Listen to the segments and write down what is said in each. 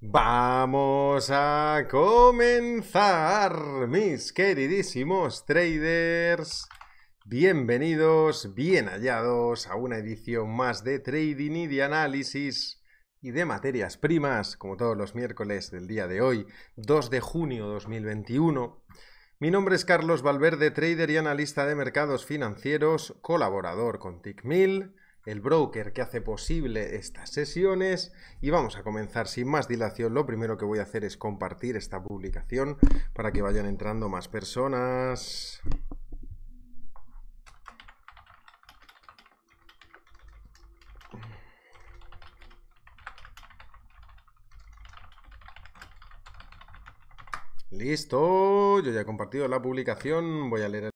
Vamos a comenzar, mis queridísimos traders. Bienvenidos, bien hallados a una edición más de Trading y de análisis y de materias primas, como todos los miércoles del día de hoy, 2 de junio 2021. Mi nombre es Carlos Valverde, trader y analista de mercados financieros, colaborador con TICMIL el broker que hace posible estas sesiones y vamos a comenzar sin más dilación. Lo primero que voy a hacer es compartir esta publicación para que vayan entrando más personas. Listo, yo ya he compartido la publicación, voy a leer el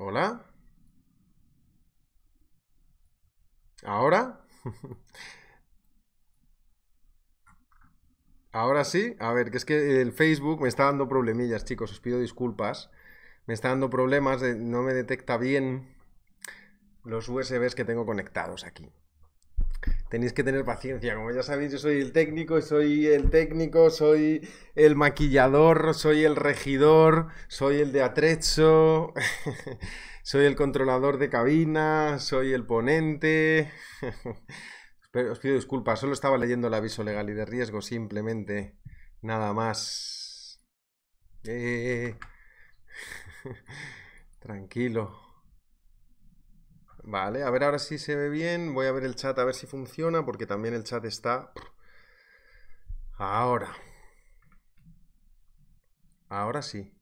Hola. ¿Ahora? Ahora sí. A ver, que es que el Facebook me está dando problemillas, chicos. Os pido disculpas. Me está dando problemas. no me detecta bien los USBs que tengo conectados aquí tenéis que tener paciencia. Como ya sabéis, yo soy el técnico, soy el técnico, soy el maquillador, soy el regidor, soy el de atrecho, soy el controlador de cabina, soy el ponente. os pido disculpas, solo estaba leyendo el aviso legal y de riesgo, simplemente. Nada más. Eh, tranquilo. Vale, a ver ahora si se ve bien. Voy a ver el chat a ver si funciona, porque también el chat está... Ahora. Ahora sí.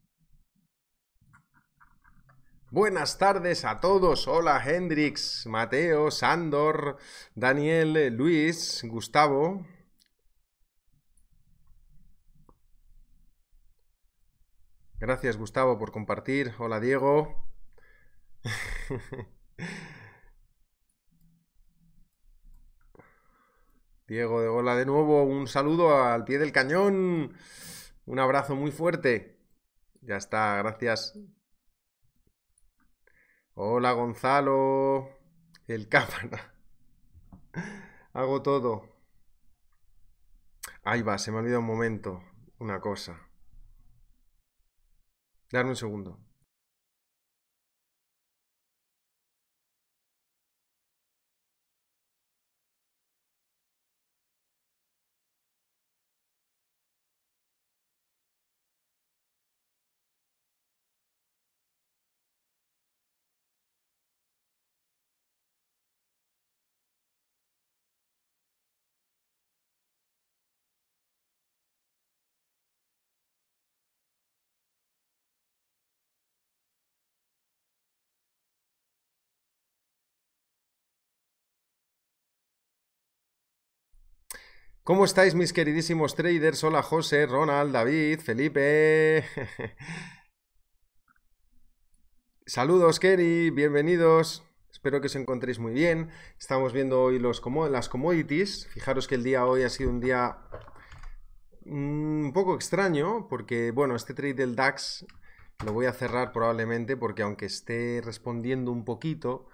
Buenas tardes a todos. Hola Hendrix, Mateo, Sandor, Daniel, Luis, Gustavo. Gracias Gustavo por compartir. Hola Diego. Diego de hola de nuevo, un saludo al pie del cañón, un abrazo muy fuerte. Ya está, gracias. Hola Gonzalo, el cámara. Hago todo. Ahí va, se me ha olvidado un momento, una cosa. Dame un segundo. ¿Cómo estáis mis queridísimos traders? Hola José, Ronald, David, Felipe. Saludos Kerry, bienvenidos. Espero que os encontréis muy bien. Estamos viendo hoy los, las commodities. Fijaros que el día hoy ha sido un día mm, un poco extraño porque, bueno, este trade del DAX lo voy a cerrar probablemente porque aunque esté respondiendo un poquito,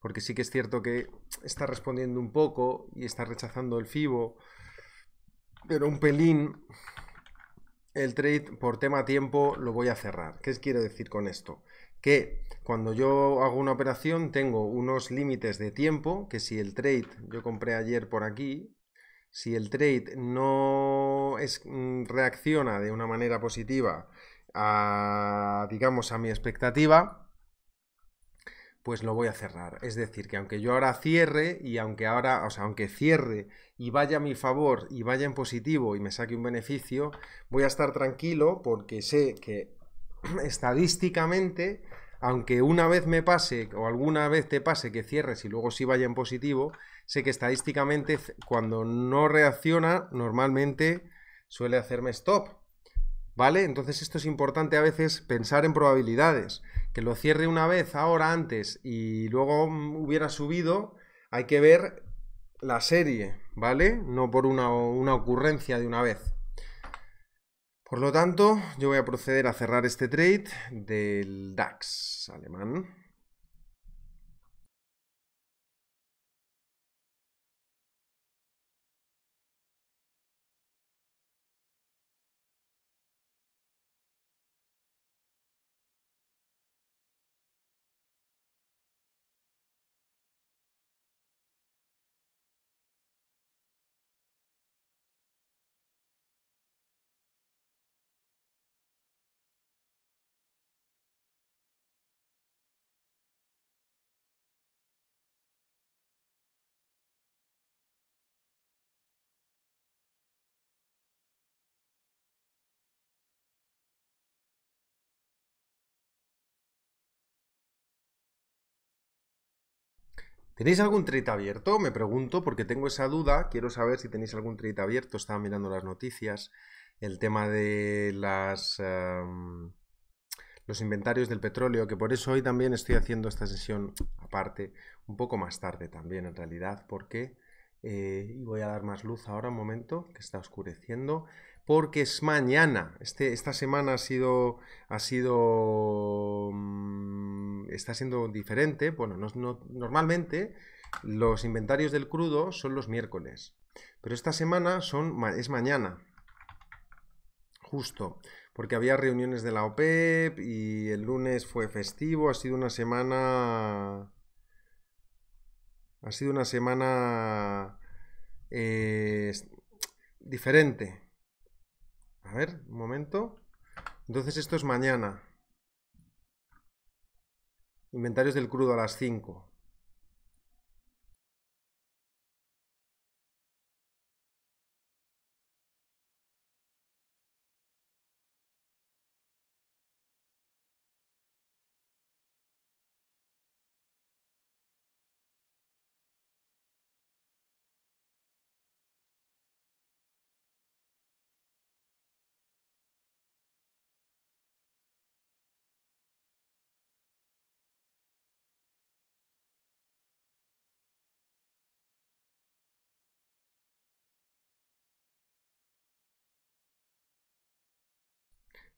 porque sí que es cierto que está respondiendo un poco y está rechazando el FIBO, pero un pelín el trade por tema tiempo lo voy a cerrar. ¿Qué quiero decir con esto? Que cuando yo hago una operación tengo unos límites de tiempo, que si el trade, yo compré ayer por aquí, si el trade no es, mm, reacciona de una manera positiva a, digamos, a mi expectativa, pues lo voy a cerrar. Es decir, que aunque yo ahora cierre y aunque ahora, o sea, aunque cierre y vaya a mi favor y vaya en positivo y me saque un beneficio, voy a estar tranquilo porque sé que estadísticamente, aunque una vez me pase o alguna vez te pase que cierres y luego sí vaya en positivo, sé que estadísticamente cuando no reacciona normalmente suele hacerme stop ¿Vale? Entonces esto es importante a veces pensar en probabilidades. Que lo cierre una vez ahora antes y luego mm, hubiera subido, hay que ver la serie, ¿vale? No por una, una ocurrencia de una vez. Por lo tanto, yo voy a proceder a cerrar este trade del DAX alemán. ¿Tenéis algún trade abierto? Me pregunto porque tengo esa duda. Quiero saber si tenéis algún trade abierto. Estaba mirando las noticias. El tema de las... Em, los inventarios del petróleo, que por eso hoy también estoy haciendo esta sesión aparte, un poco más tarde también en realidad, porque eh, voy a dar más luz ahora un momento, que está oscureciendo porque es mañana. Este, esta semana ha sido, ha sido, mm, está siendo diferente. Bueno, normalmente los inventarios del crudo son los miércoles, pero esta semana son, es mañana, justo, porque había reuniones de la OPEP y el lunes fue festivo, ha sido una semana... Ha sido una semana eh, diferente, a ver, un momento. Entonces esto es mañana. Inventarios del crudo a las 5.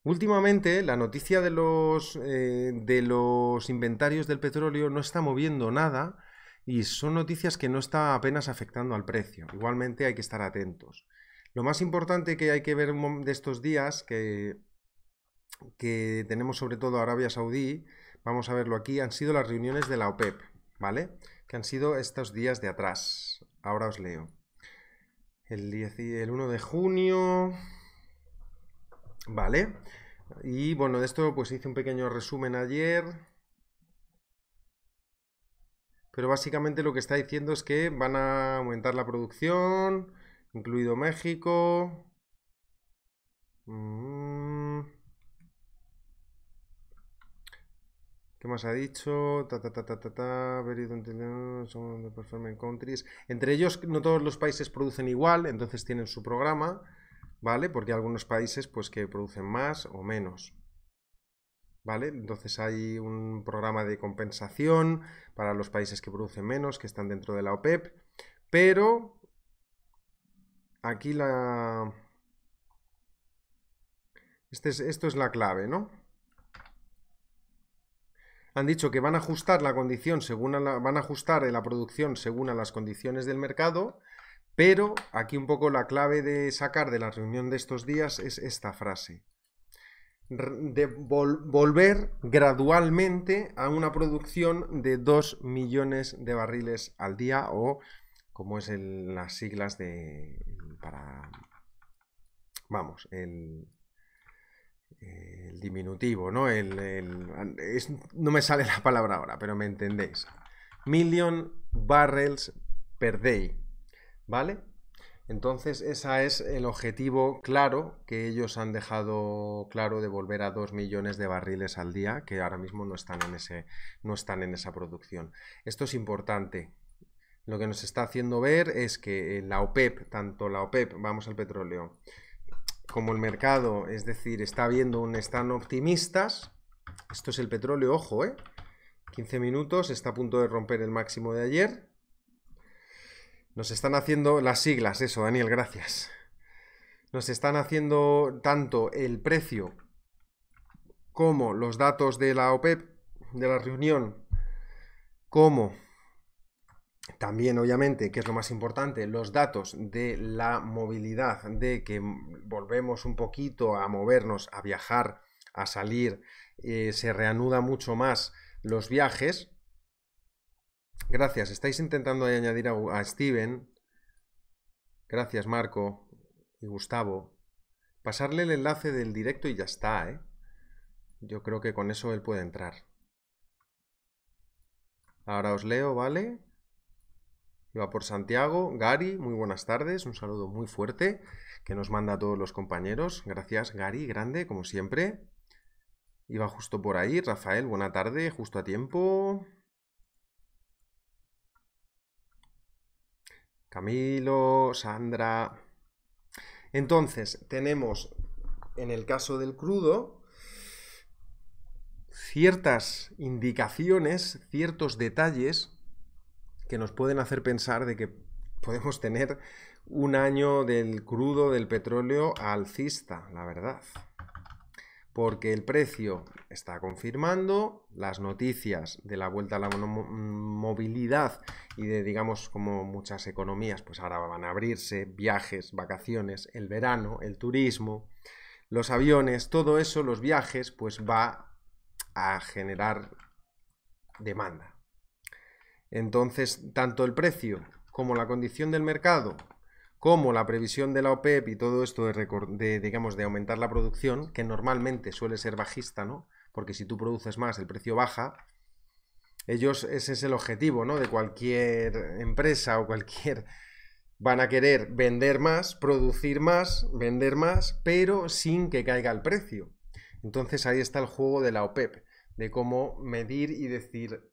Últimamente la noticia de los, eh, de los inventarios del petróleo no está moviendo nada y son noticias que no está apenas afectando al precio. Igualmente hay que estar atentos. Lo más importante que hay que ver de estos días, que, que tenemos sobre todo Arabia Saudí, vamos a verlo aquí, han sido las reuniones de la OPEP, ¿vale? Que han sido estos días de atrás. Ahora os leo. El, el 1 de junio, ¿Vale? Y bueno, de esto pues hice un pequeño resumen ayer. Pero básicamente lo que está diciendo es que van a aumentar la producción, incluido México. Mm. ¿Qué más ha dicho? Ta ta ta ta ta Countries. Entre ellos, no todos los países producen igual, entonces tienen su programa. ¿vale? Porque hay algunos países pues que producen más o menos. ¿Vale? Entonces hay un programa de compensación para los países que producen menos, que están dentro de la OPEP, pero aquí la... Este esto es la clave, ¿no? han dicho que van a ajustar la condición según van a ajustar la producción según a las condiciones del mercado pero aquí un poco la clave de sacar de la reunión de estos días es esta frase. De volver gradualmente a una producción de 2 millones de barriles al día o como es en las siglas de para vamos el, el diminutivo no no me sale la palabra ahora pero me entendéis million barrels per day ¿Vale? Entonces, ese es el objetivo claro que ellos han dejado claro de volver a 2 millones de barriles al día, que ahora mismo no están en, ese, no están en esa producción. Esto es importante. Lo que nos está haciendo ver es que la OPEP, e tanto la OPEP, e vamos al petróleo, como el mercado, es decir, está viendo un están optimistas. Esto es el petróleo, ojo, ¿eh? 15 minutos, está a punto de romper el máximo de ayer. Nos están haciendo las siglas, eso, Daniel, gracias. Nos están haciendo tanto el precio como los datos de la OPEP, e de la reunión, como también, obviamente, que es lo más importante, los datos de la movilidad, de que volvemos un poquito a movernos, a viajar, a salir, eh, se reanuda mucho más los viajes, Gracias, estáis intentando añadir a, Steven. Gracias, Marco y Gustavo. Pasarle el enlace del directo y ya está, ¿eh? Yo creo que con eso él puede entrar. Ahora os leo, ¿vale? Iba por Santiago. Gary, muy buenas tardes. Un saludo muy fuerte que nos manda a todos los compañeros. Gracias, Gary, grande, como siempre. Iba justo por ahí. Rafael, buena tarde, justo a tiempo. Camilo, Sandra. Entonces, tenemos en el caso del crudo ciertas indicaciones, ciertos detalles que nos pueden hacer pensar de que podemos tener un año del crudo del petróleo alcista, la verdad porque el precio está confirmando, las noticias de la vuelta a la movilidad y de, digamos, como muchas economías, pues ahora van a abrirse, viajes, vacaciones, el verano, el turismo, los aviones, todo eso, los viajes, pues va a generar demanda. Entonces, tanto el precio como la condición del mercado como la previsión de la OPEP e y todo esto de, de, digamos, de aumentar la producción, que normalmente suele ser bajista, ¿no? Porque si tú produces más, el precio baja. Ellos, ese es el objetivo, ¿no? De cualquier empresa o cualquier... Van a querer vender más, producir más, vender más, pero sin que caiga el precio. Entonces ahí está el juego de la OPEP, e de cómo medir y decir,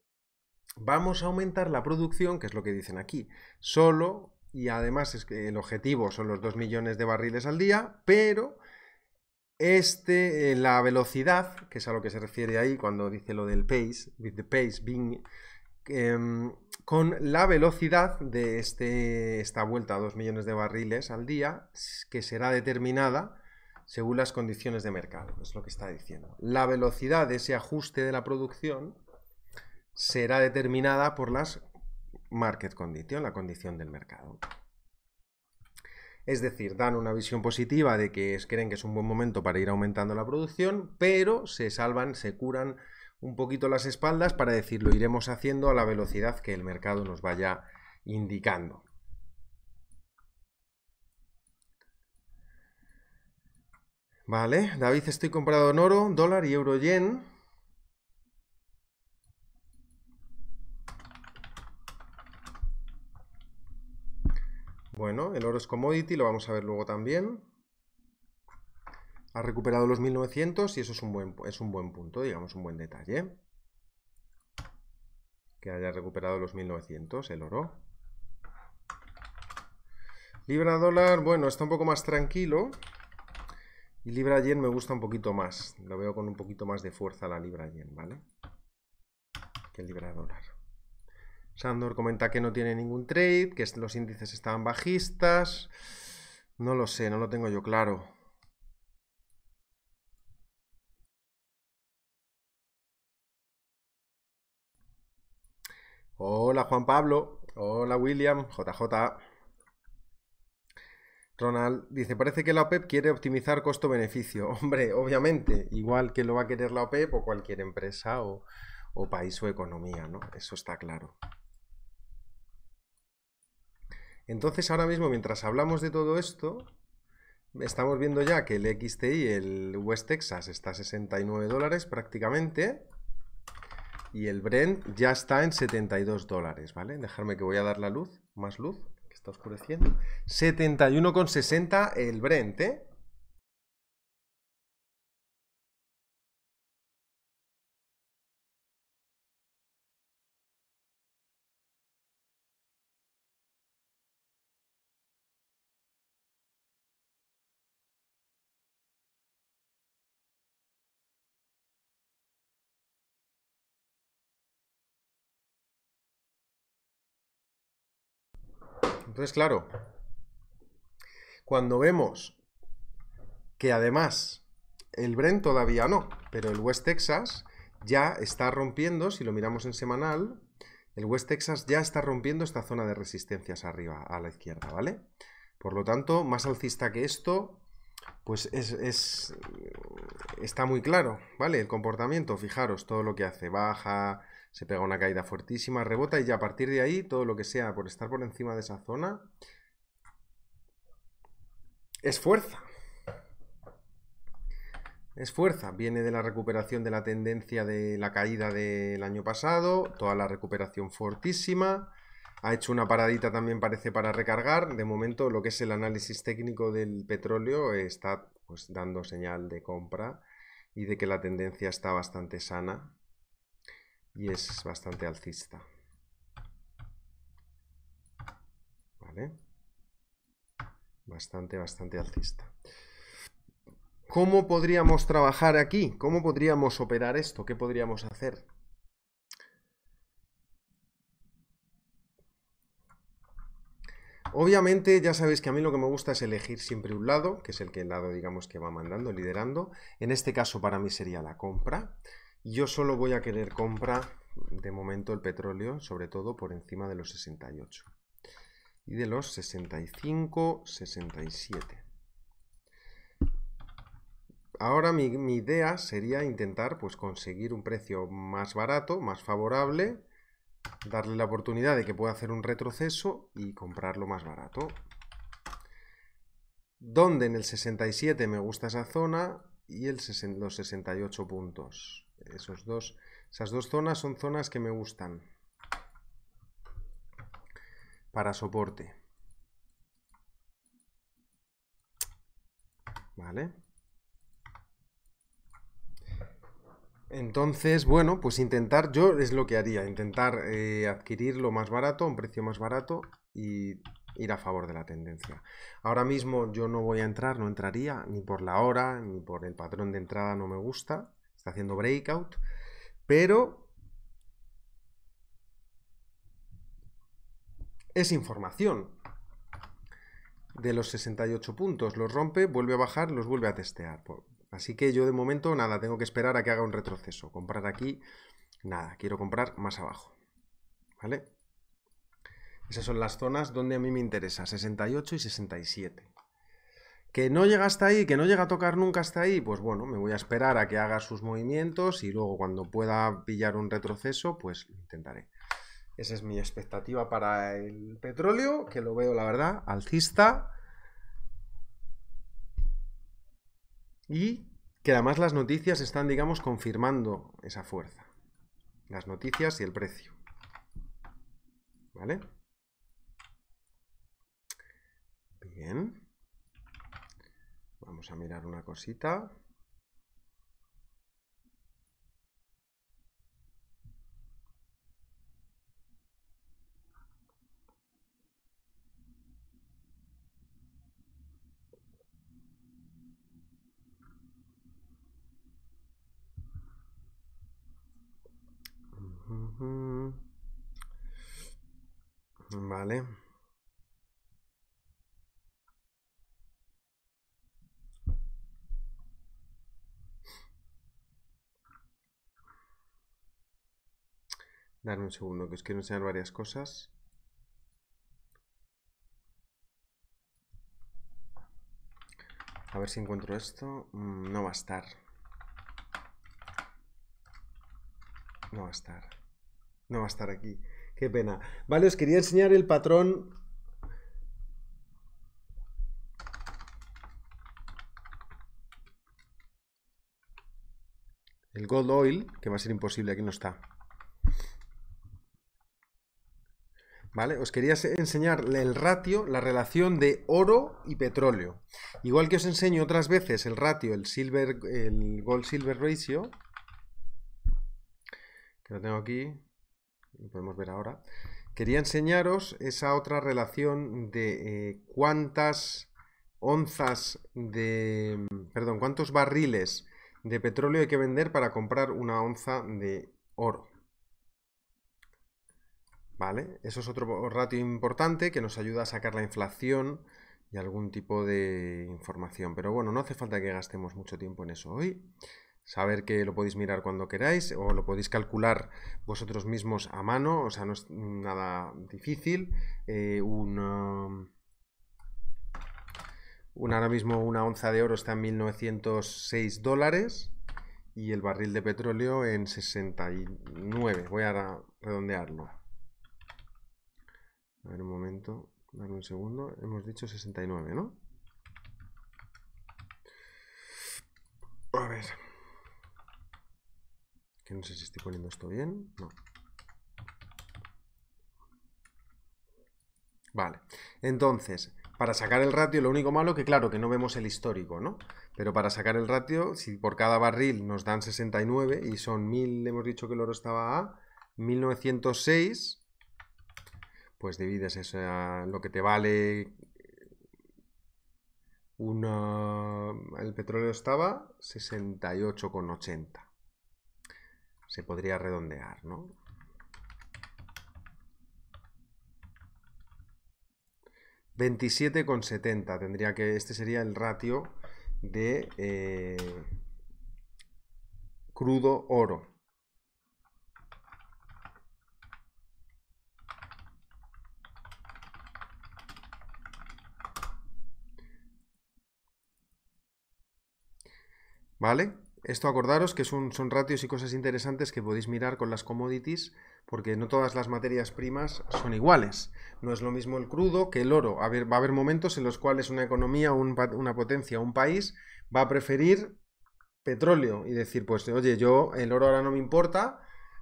vamos a aumentar la producción, que es lo que dicen aquí, solo y además es que el objetivo son los 2 millones de barriles al día, pero este, eh, la velocidad, que es a lo que se refiere ahí cuando dice lo del pace, with the pace being, em, con la velocidad de este, esta vuelta a 2 millones de barriles al día, que será determinada según las condiciones de mercado, es lo que está diciendo. La velocidad de ese ajuste de la producción será determinada por las market condition, la condición del mercado. Es decir, dan una visión positiva de que creen que es un buen momento para ir aumentando la producción, pero se salvan, se curan un poquito las espaldas para decir lo iremos haciendo a la velocidad que el mercado nos vaya indicando. Vale, David, estoy comprado en oro, dólar y euro yen. Bueno, el oro es commodity, lo vamos a ver luego también. Ha recuperado los 1900 y eso es un buen, es un buen punto, digamos, un buen detalle. Que haya recuperado los 1900 el oro. Libra dólar, bueno, está un poco más tranquilo. Y libra yen me gusta un poquito más. Lo veo con un poquito más de fuerza la libra yen, ¿vale? Que el libra dólar. Sandor comenta que no tiene ningún trade, que los índices estaban bajistas. No lo sé, no lo tengo yo claro. Hola Juan Pablo, hola William, JJ. Ronald dice, parece que la OPEP e quiere optimizar costo-beneficio. Hombre, obviamente, igual que lo va a querer la OPEP e o cualquier empresa o, o país o economía, ¿no? Eso está claro. Entonces ahora mismo, mientras hablamos de todo esto, estamos viendo ya que el XTI, el West Texas, está a 69 dólares prácticamente. Y el Brent ya está en 72 dólares, ¿vale? Dejarme que voy a dar la luz, más luz, que está oscureciendo. 71,60 el Brent, ¿eh? Entonces, claro, cuando vemos que además el Brent todavía no, pero el West Texas ya está rompiendo, si lo miramos en semanal, el West Texas ya está rompiendo esta zona de resistencias arriba, a la izquierda, ¿vale? Por lo tanto, más alcista que esto, pues es, está muy claro, ¿vale? El comportamiento, fijaros, todo lo que hace, baja, se pega una caída fuertísima, rebota y ya a partir de ahí todo lo que sea por estar por encima de esa zona es fuerza. Es fuerza, viene de la recuperación de la tendencia de la caída del año pasado, toda la recuperación fortísima, ha hecho una paradita también parece para recargar, de momento lo que es el análisis técnico del petróleo está pues, dando señal de compra y de que la tendencia está bastante sana, y es bastante alcista. ¿Vale? Bastante, bastante alcista. ¿Cómo podríamos trabajar aquí? ¿Cómo podríamos operar esto? ¿Qué podríamos hacer? Obviamente ya sabéis que a mí lo que me gusta es elegir siempre un lado, que es el que el lado digamos que va mandando, liderando. En este caso para mí sería la compra. Yo solo voy a querer compra de momento el petróleo, sobre todo por encima de los 68. Y de los 65, 67. Ahora mi, idea sería intentar pues, conseguir un precio más barato, más favorable, darle la oportunidad de que pueda hacer un retroceso y comprarlo más barato. Donde en el 67 me gusta esa zona y el, los 68 puntos esos dos, esas dos zonas son zonas que me gustan para soporte. ¿Vale? Entonces, bueno, pues intentar, yo es lo que haría, intentar eh, adquirir lo más barato, un precio más barato y ir a favor de la tendencia. Ahora mismo yo no voy a entrar, no entraría, ni por la hora, ni por el patrón de entrada no me gusta. Está haciendo breakout. Pero es información de los 68 puntos. Los rompe, vuelve a bajar, los vuelve a testear. Así que yo de momento nada, tengo que esperar a que haga un retroceso. Comprar aquí, nada, quiero comprar más abajo. ¿Vale? Esas son las zonas donde a mí me interesa, 68 y 67. Que no llega hasta ahí, que no llega a tocar nunca hasta ahí, pues bueno, me voy a esperar a que haga sus movimientos y luego cuando pueda pillar un retroceso, pues lo intentaré. Esa es mi expectativa para el petróleo, que lo veo, la verdad, alcista. Y que además las noticias están, digamos, confirmando esa fuerza. Las noticias y el precio. ¿Vale? Bien. Vamos a mirar una cosita. Vale. Darme un segundo, que os quiero enseñar varias cosas. A ver si encuentro esto. Mm, no va a estar. No va a estar. No va a estar aquí. Qué pena. Vale, os quería enseñar el patrón el gold oil, que va a ser imposible, aquí no está. ¿Vale? Os quería enseñar el ratio, la relación de oro y petróleo. Igual que os enseño otras veces el ratio, el, silver, el gold-silver ratio, que lo tengo aquí, lo podemos ver ahora, quería enseñaros esa otra relación de eh, cuántas onzas de... perdón, cuántos barriles de petróleo hay que vender para comprar una onza de oro. ¿vale? Eso es otro ratio importante que nos ayuda a sacar la inflación y algún tipo de información. Pero bueno, no hace falta que gastemos mucho tiempo en eso hoy. Saber que lo podéis mirar cuando queráis o lo podéis calcular vosotros mismos a mano, o sea, no es nada difícil. Eh, um, un ahora mismo una onza de oro está en 1906 dólares y el barril de petróleo en 69. Voy a redondearlo. A ver un momento, darme un segundo. Hemos dicho 69, ¿no? A ver. Que no sé si estoy poniendo esto bien. No. Vale. Entonces, para sacar el ratio, lo único malo que claro, que no vemos el histórico, ¿no? Pero para sacar el ratio, si por cada barril nos dan 69 y son 1000, hemos dicho que el oro estaba a 1906, pues divides eso a lo que te vale una el petróleo estaba 68,80 se podría redondear ¿no? ...27,70... tendría que... este sería el ratio de... Eh, crudo oro ¿Vale? Esto acordaros que son, son ratios y cosas interesantes que podéis mirar con las commodities, porque no todas las materias primas son iguales. No es lo mismo el crudo que el oro. va a haber momentos en los cuales una economía, una potencia, un país va a preferir petróleo y decir, pues oye, yo el oro ahora no me importa,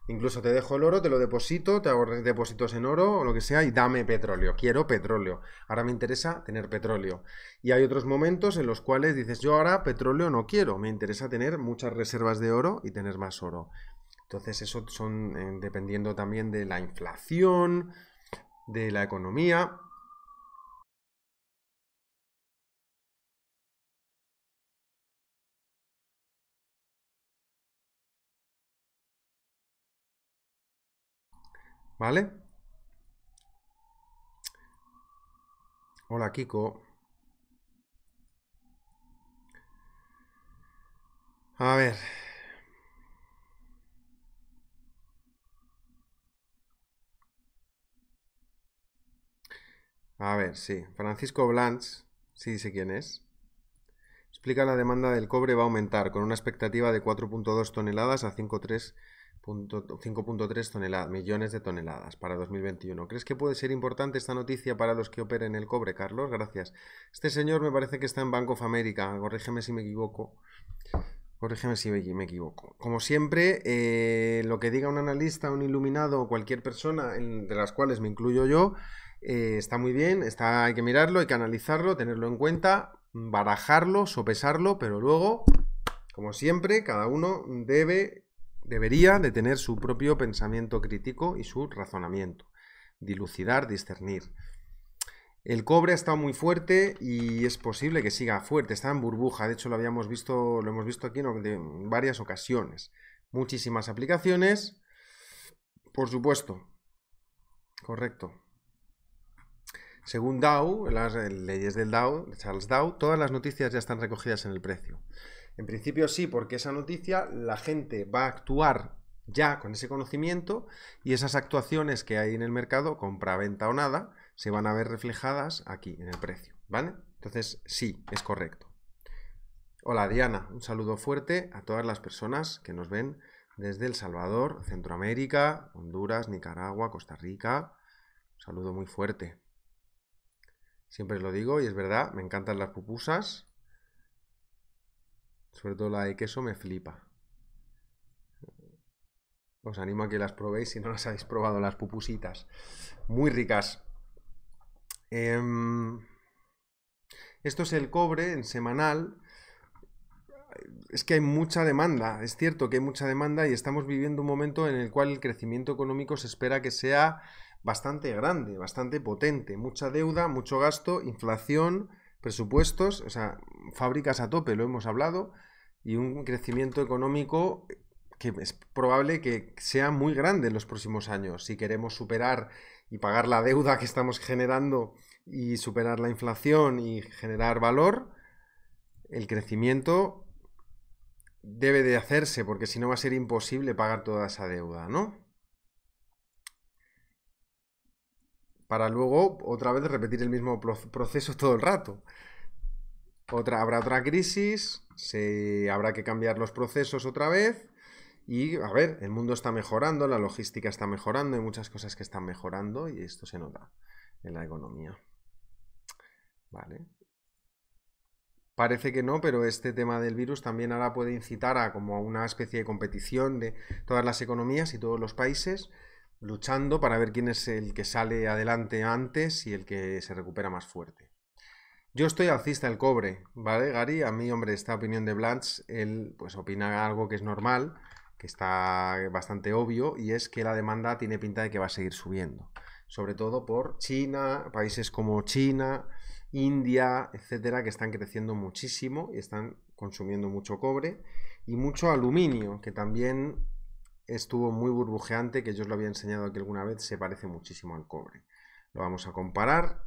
Incluso te dejo el oro, te lo deposito, te hago depósitos en oro o lo que sea y dame petróleo. Quiero petróleo. Ahora me interesa tener petróleo. Y hay otros momentos en los cuales dices, yo ahora petróleo no quiero. Me interesa tener muchas reservas de oro y tener más oro. Entonces eso son eh, dependiendo también de la inflación, de la economía. ¿Vale? Hola, Kiko. A ver. A ver, sí. Francisco Blanch, sí dice quién es. Explica la demanda del cobre va a aumentar, con una expectativa de 4.2 toneladas a 5.3 5.3 toneladas, millones de toneladas para 2021. ¿Crees que puede ser importante esta noticia para los que operen el cobre, Carlos? Gracias. Este señor me parece que está en Bank of America, corrígeme si me equivoco. Corrígeme si me equivoco. Como siempre, eh, lo que diga un analista, un iluminado o cualquier persona, de las cuales me incluyo yo, eh, está muy bien, está, hay que mirarlo, hay que analizarlo, tenerlo en cuenta, barajarlo, sopesarlo, pero luego, como siempre, cada uno debe Debería de tener su propio pensamiento crítico y su razonamiento, dilucidar, discernir. El cobre ha estado muy fuerte y es posible que siga fuerte, está en burbuja, de hecho lo habíamos visto, lo hemos visto aquí en varias ocasiones. Muchísimas aplicaciones, por supuesto. Correcto. Según Dow, las eh, leyes del Dow, de Charles Dow, todas las noticias ya están recogidas en el precio. En principio sí, porque esa noticia la gente va a actuar ya con ese conocimiento y esas actuaciones que hay en el mercado, compra, venta o nada, se van a ver reflejadas aquí en el precio, ¿vale? Entonces sí, es correcto. Hola Diana, un saludo fuerte a todas las personas que nos ven desde El Salvador, Centroamérica, Honduras, Nicaragua, Costa Rica. Un saludo muy fuerte. Siempre lo digo y es verdad, me encantan las pupusas. Sobre todo la de queso me flipa. Os animo a que las probéis si no las habéis probado, las pupusitas. Muy ricas. Em, esto es el cobre en semanal. Es que hay mucha demanda, es cierto que hay mucha demanda y estamos viviendo un momento en el cual el crecimiento económico se espera que sea bastante grande, bastante potente. Mucha deuda, mucho gasto, inflación, presupuestos, o sea, fábricas a tope, lo hemos hablado, y un crecimiento económico que es probable que sea muy grande en los próximos años. Si queremos superar y pagar la deuda que estamos generando y superar la inflación y generar valor, el crecimiento debe de hacerse, porque si no va a ser imposible pagar toda esa deuda, ¿no? para luego otra vez repetir el mismo proceso todo el rato. Otra, habrá otra crisis, se, habrá que cambiar los procesos otra vez y, a ver, el mundo está mejorando, la logística está mejorando, hay muchas cosas que están mejorando y esto se nota en la economía. Vale. Parece que no, pero este tema del virus también ahora puede incitar a como a una especie de competición de todas las economías y todos los países luchando para ver quién es el que sale adelante antes y el que se recupera más fuerte. Yo estoy alcista del cobre, ¿vale, Gary? A mí, hombre, esta opinión de Blanche, él pues opina algo que es normal, que está bastante obvio, y es que la demanda tiene pinta de que va a seguir subiendo, sobre todo por China, países como China, India, etcétera, que están creciendo muchísimo y están consumiendo mucho cobre y mucho aluminio, que también estuvo muy burbujeante, que yo os lo había enseñado aquí alguna vez, se parece muchísimo al cobre. Lo vamos a comparar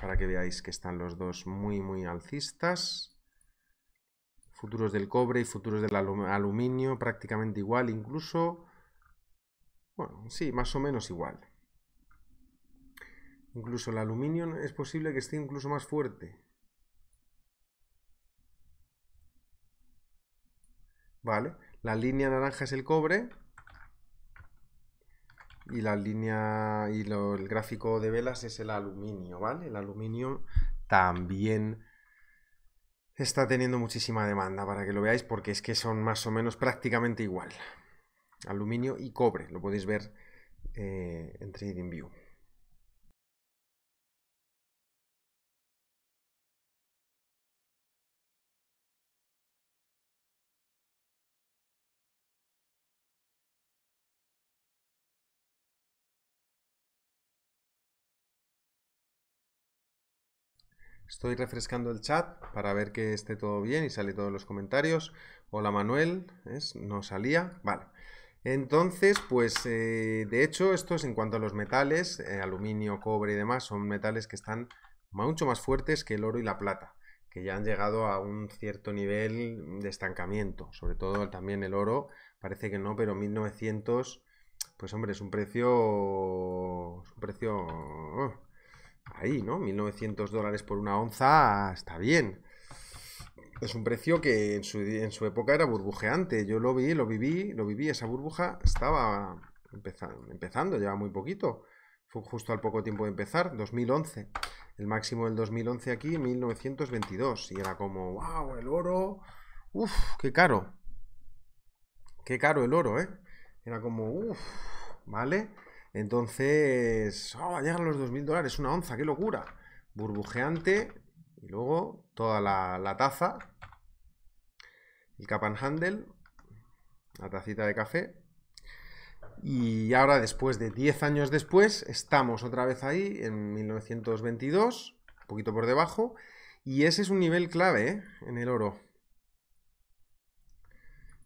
para que veáis que están los dos muy, muy alcistas. Futuros del cobre y futuros del aluminio prácticamente igual, incluso... Bueno, sí, más o menos igual. Incluso el aluminio es posible que esté incluso más fuerte. Vale, la línea naranja es el cobre y la línea y el gráfico de velas es el aluminio, ¿vale? El aluminio también está teniendo muchísima demanda para que lo veáis porque es que son más o menos prácticamente igual. Aluminio y cobre, lo podéis ver eh, en TradingView. Estoy refrescando el chat para ver que esté todo bien y sale todos los comentarios. Hola Manuel, ¿es? no salía. Vale. Entonces, pues eh, de hecho, esto es en cuanto a los metales, eh, aluminio, cobre y demás, son metales que están mucho más fuertes que el oro y la plata, que ya han llegado a un cierto nivel de estancamiento, sobre todo también el oro, parece que no, pero 1900, pues hombre, es un precio, es un precio oh, ahí, ¿no? 1900 dólares por una onza está bien. Es un precio que en su, época era burbujeante. Yo lo vi, lo viví, lo viví. Esa burbuja estaba empezando, empezando lleva muy poquito. Fue justo al poco tiempo de empezar, 2011. El máximo del 2011 aquí, 1922. Y era como, wow, el oro. Uf, qué caro. Qué caro el oro, ¿eh? Era como, uff, ¿vale? Entonces, oh, llegan los 2.000 dólares, una onza, qué locura. Burbujeante y luego toda la, taza, el cap handle, la tacita de café. Y ahora, después de 10 años después, estamos otra vez ahí, en 1922, un poquito por debajo, y ese es un nivel clave ¿eh? en el oro.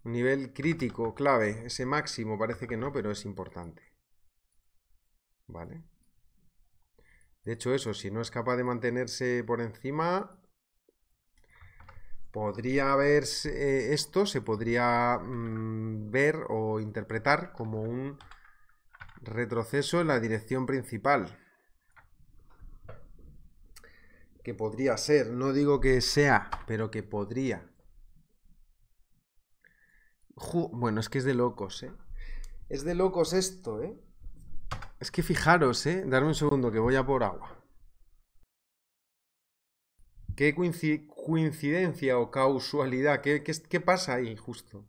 Un nivel crítico, clave, ese máximo parece que no, pero es importante. ¿Vale? De hecho, eso, si no es capaz de mantenerse por encima, podría ver eh, esto, se podría mm, ver o interpretar como un retroceso en la dirección principal. Que podría ser, no digo que sea, pero que podría. bueno, es que es de locos, ¿eh? Es de locos esto, ¿eh? Es que fijaros, ¿eh? Darme un segundo, que voy a por agua. ¿Qué coincidencia o causalidad? ¿Qué, pasa ahí justo?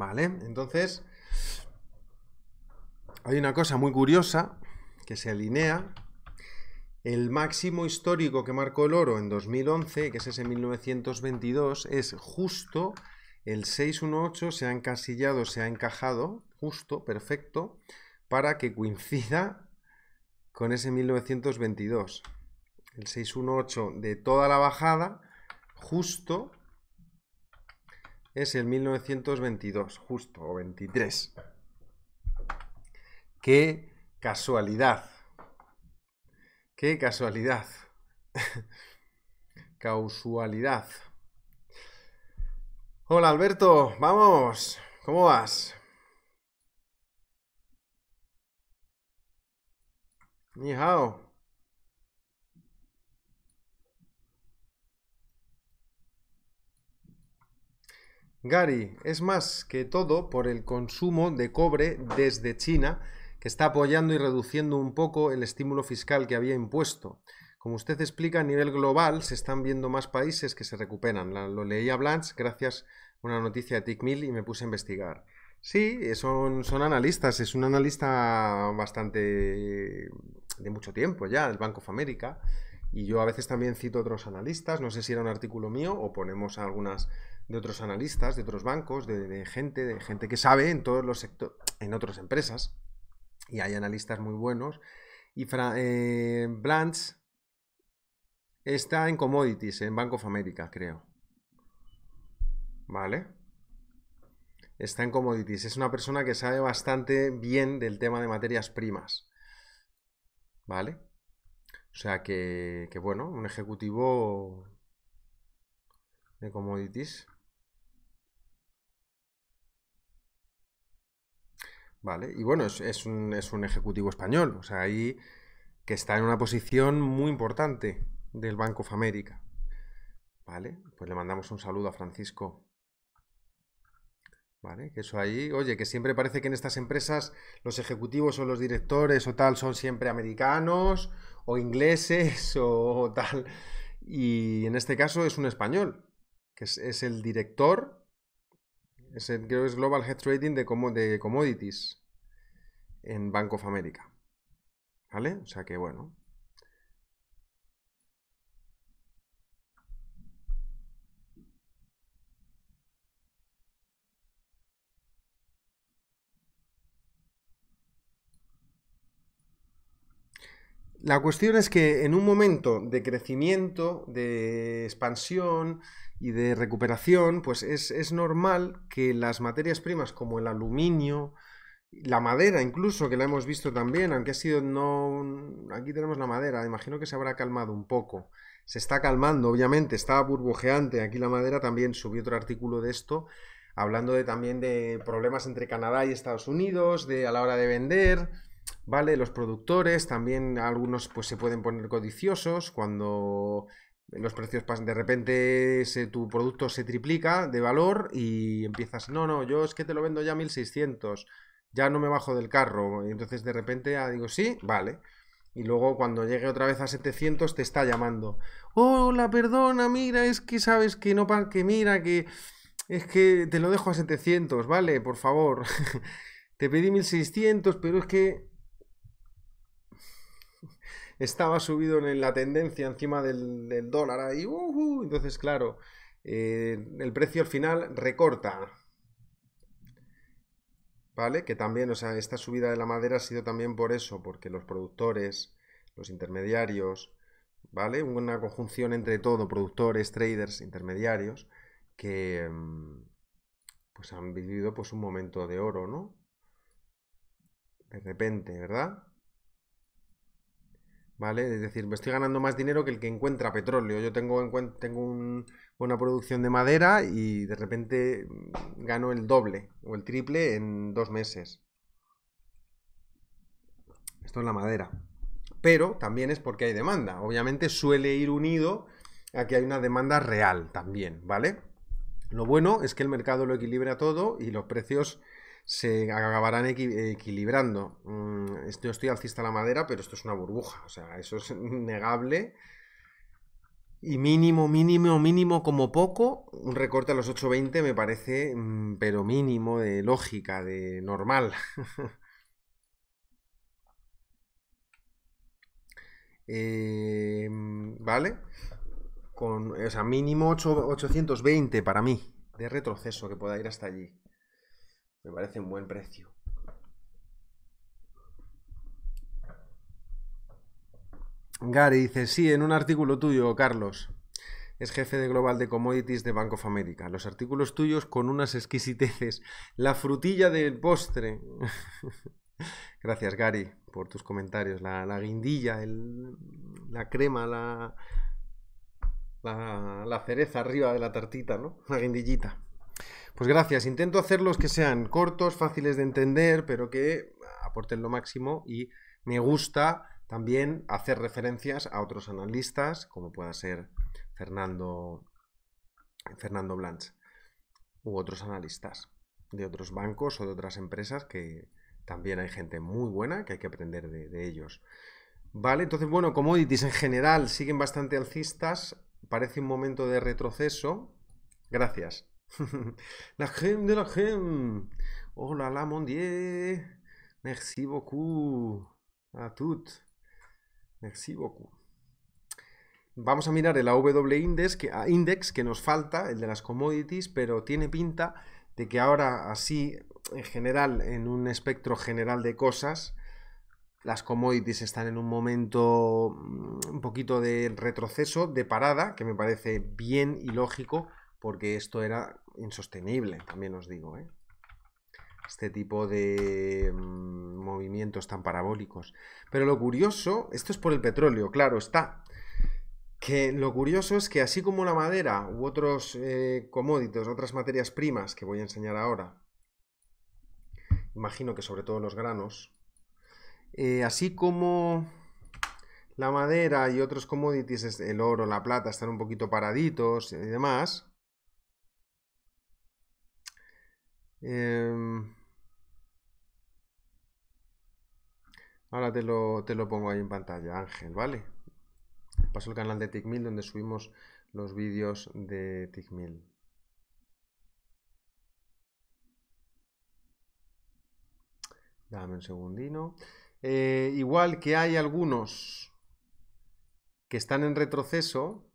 ¿Vale? Entonces, hay una cosa muy curiosa que se alinea. El máximo histórico que marcó el oro en 2011, que es ese 1922, es justo el 618, se ha encasillado, se ha encajado, justo, perfecto, para que coincida con ese 1922. El 618 de toda la bajada, justo, es el 1922, justo, o 23. ¡Qué casualidad! ¡Qué casualidad! Causualidad. Hola Alberto, vamos, ¿cómo vas? ¡Mijao! Gary, es más que todo por el consumo de cobre desde China, que está apoyando y reduciendo un poco el estímulo fiscal que había impuesto. Como usted explica, a nivel global se están viendo más países que se recuperan. Lo leí a Blanche gracias a una noticia de TICMIL y me puse a investigar. Sí, son, son analistas, es un analista bastante de mucho tiempo ya, el Banco of America. Y yo a veces también cito otros analistas, no sé si era un artículo mío o ponemos algunas de otros analistas, de otros bancos, de, gente, de gente que sabe en todos los sectores, en otras empresas, y hay analistas muy buenos. Y eh, está en commodities, en Bank of America, creo. ¿Vale? Está en commodities. Es una persona que sabe bastante bien del tema de materias primas. ¿Vale? O sea que bueno, un ejecutivo de commodities Vale, y bueno, es, un, ejecutivo español, o sea, ahí que está en una posición muy importante del Banco of America. Vale, pues le mandamos un saludo a Francisco. Vale, que eso ahí, oye, que siempre parece que en estas empresas los ejecutivos o los directores o tal son siempre americanos o ingleses o, tal. Y en este caso es un español, que es, es el director es el, creo es Global Head Trading de, de Commodities en Bank of America. ¿Vale? O sea que bueno, La cuestión es que en un momento de crecimiento, de expansión y de recuperación, pues es, normal que las materias primas como el aluminio, la madera incluso, que la hemos visto también, aunque ha sido no... Aquí tenemos la madera, imagino que se habrá calmado un poco. Se está calmando, obviamente, está burbujeante. Aquí la madera también, subí otro artículo de esto, hablando de, también de problemas entre Canadá y Estados Unidos, de a la hora de vender ¿vale? Los productores, también algunos pues se pueden poner codiciosos cuando los precios pasan, de repente tu producto se triplica de valor y empiezas, no, no, yo es que te lo vendo ya a 1600, ya no me bajo del carro, y entonces de repente ah, digo, sí, vale. Y luego cuando llegue otra vez a 700 te está llamando. Hola, perdona, mira, es que sabes que no, que mira, que es que te lo dejo a 700, ¿vale? Por favor. te pedí 1600, pero es que estaba subido en la tendencia encima del, dólar ahí. entonces, claro, eh, el precio al final recorta. ¿Vale? Que también, o sea, esta subida de la madera ha sido también por eso, porque los productores, los intermediarios, ¿vale? Una conjunción entre todo, productores, traders, intermediarios, que mm, pues han vivido pues un momento de oro, ¿no? De repente, ¿verdad? ¿vale? Es decir, me estoy ganando más dinero que el que encuentra petróleo. Yo tengo, tengo una producción de madera y de repente mm, gano el doble o el triple en dos meses. Esto es la madera. Pero también es porque hay demanda. Obviamente suele ir unido a que hay una demanda real también, ¿vale? Lo bueno es que el mercado lo equilibra todo y los precios se acabarán equilibrando. Mm, yo estoy, alcista a la madera, pero esto es una burbuja, o sea, eso es negable Y mínimo, mínimo, mínimo, como poco, un recorte a los 8.20 me parece, mm, pero mínimo de lógica, de normal. Em, ¿Vale? Con, o sea, mínimo 820 para mí, de retroceso que pueda ir hasta allí. Me parece un buen precio. Gary dice, sí, en un artículo tuyo, Carlos. Es jefe de Global de Commodities de Bank of America. Los artículos tuyos con unas exquisiteces. La frutilla del postre. Gracias, Gary, por tus comentarios. La, guindilla, el, la crema, la, la, la cereza arriba de la tartita, ¿no? La guindillita. Pues gracias, intento hacerlos que sean cortos, fáciles de entender, pero que aporten lo máximo y me gusta también hacer referencias a otros analistas, como pueda ser Fernando, Fernando Blanch u otros analistas de otros bancos o de otras empresas que también hay gente muy buena que hay que aprender de, de ellos. Vale, entonces, bueno, commodities en general siguen bastante alcistas, parece un momento de retroceso. Gracias. la crème de la crème. hola oh, la mon Merci beaucoup a tout Merci beaucoup. Vamos a mirar el AW index que, index que nos falta, el de las commodities, pero tiene pinta de que ahora así, en general, en un espectro general de cosas, las commodities están en un momento mm, un poquito de retroceso, de parada, que me parece bien y lógico, porque esto era insostenible, también os digo. ¿eh? Este tipo de mm, movimientos tan parabólicos. Pero lo curioso, esto es por el petróleo, claro, está. Que lo curioso es que así como la madera u otros eh, comoditos, otras materias primas que voy a enseñar ahora, imagino que sobre todo los granos, eh, así como la madera y otros commodities, el oro, la plata, están un poquito paraditos y demás, Em, ahora te lo, te lo pongo ahí en pantalla, Ángel, ¿vale? Paso al canal de TICMIL donde subimos los vídeos de TICMIL. Dame un segundino. Eh, igual que hay algunos que están en retroceso,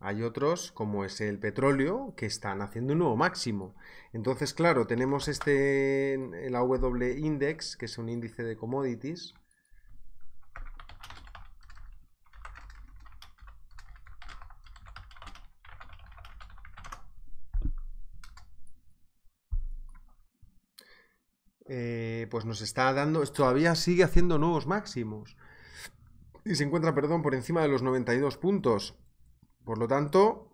hay otros, como es el petróleo, que están haciendo un nuevo máximo. Entonces, claro, tenemos este, el AW Index, que es un índice de commodities. Eh, pues nos está dando, todavía sigue haciendo nuevos máximos. Y se encuentra, perdón, por encima de los 92 puntos. Por lo tanto,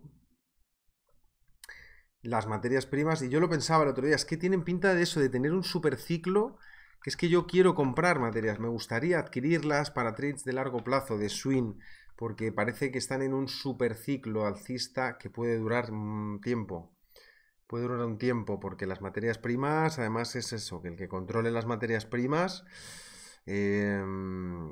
las materias primas, y yo lo pensaba el otro día, es que tienen pinta de eso, de tener un superciclo, que es que yo quiero comprar materias, me gustaría adquirirlas para trades de largo plazo, de swing, porque parece que están en un superciclo alcista que puede durar un tiempo. Puede durar un tiempo, porque las materias primas, además es eso, que el que controle las materias primas... Em,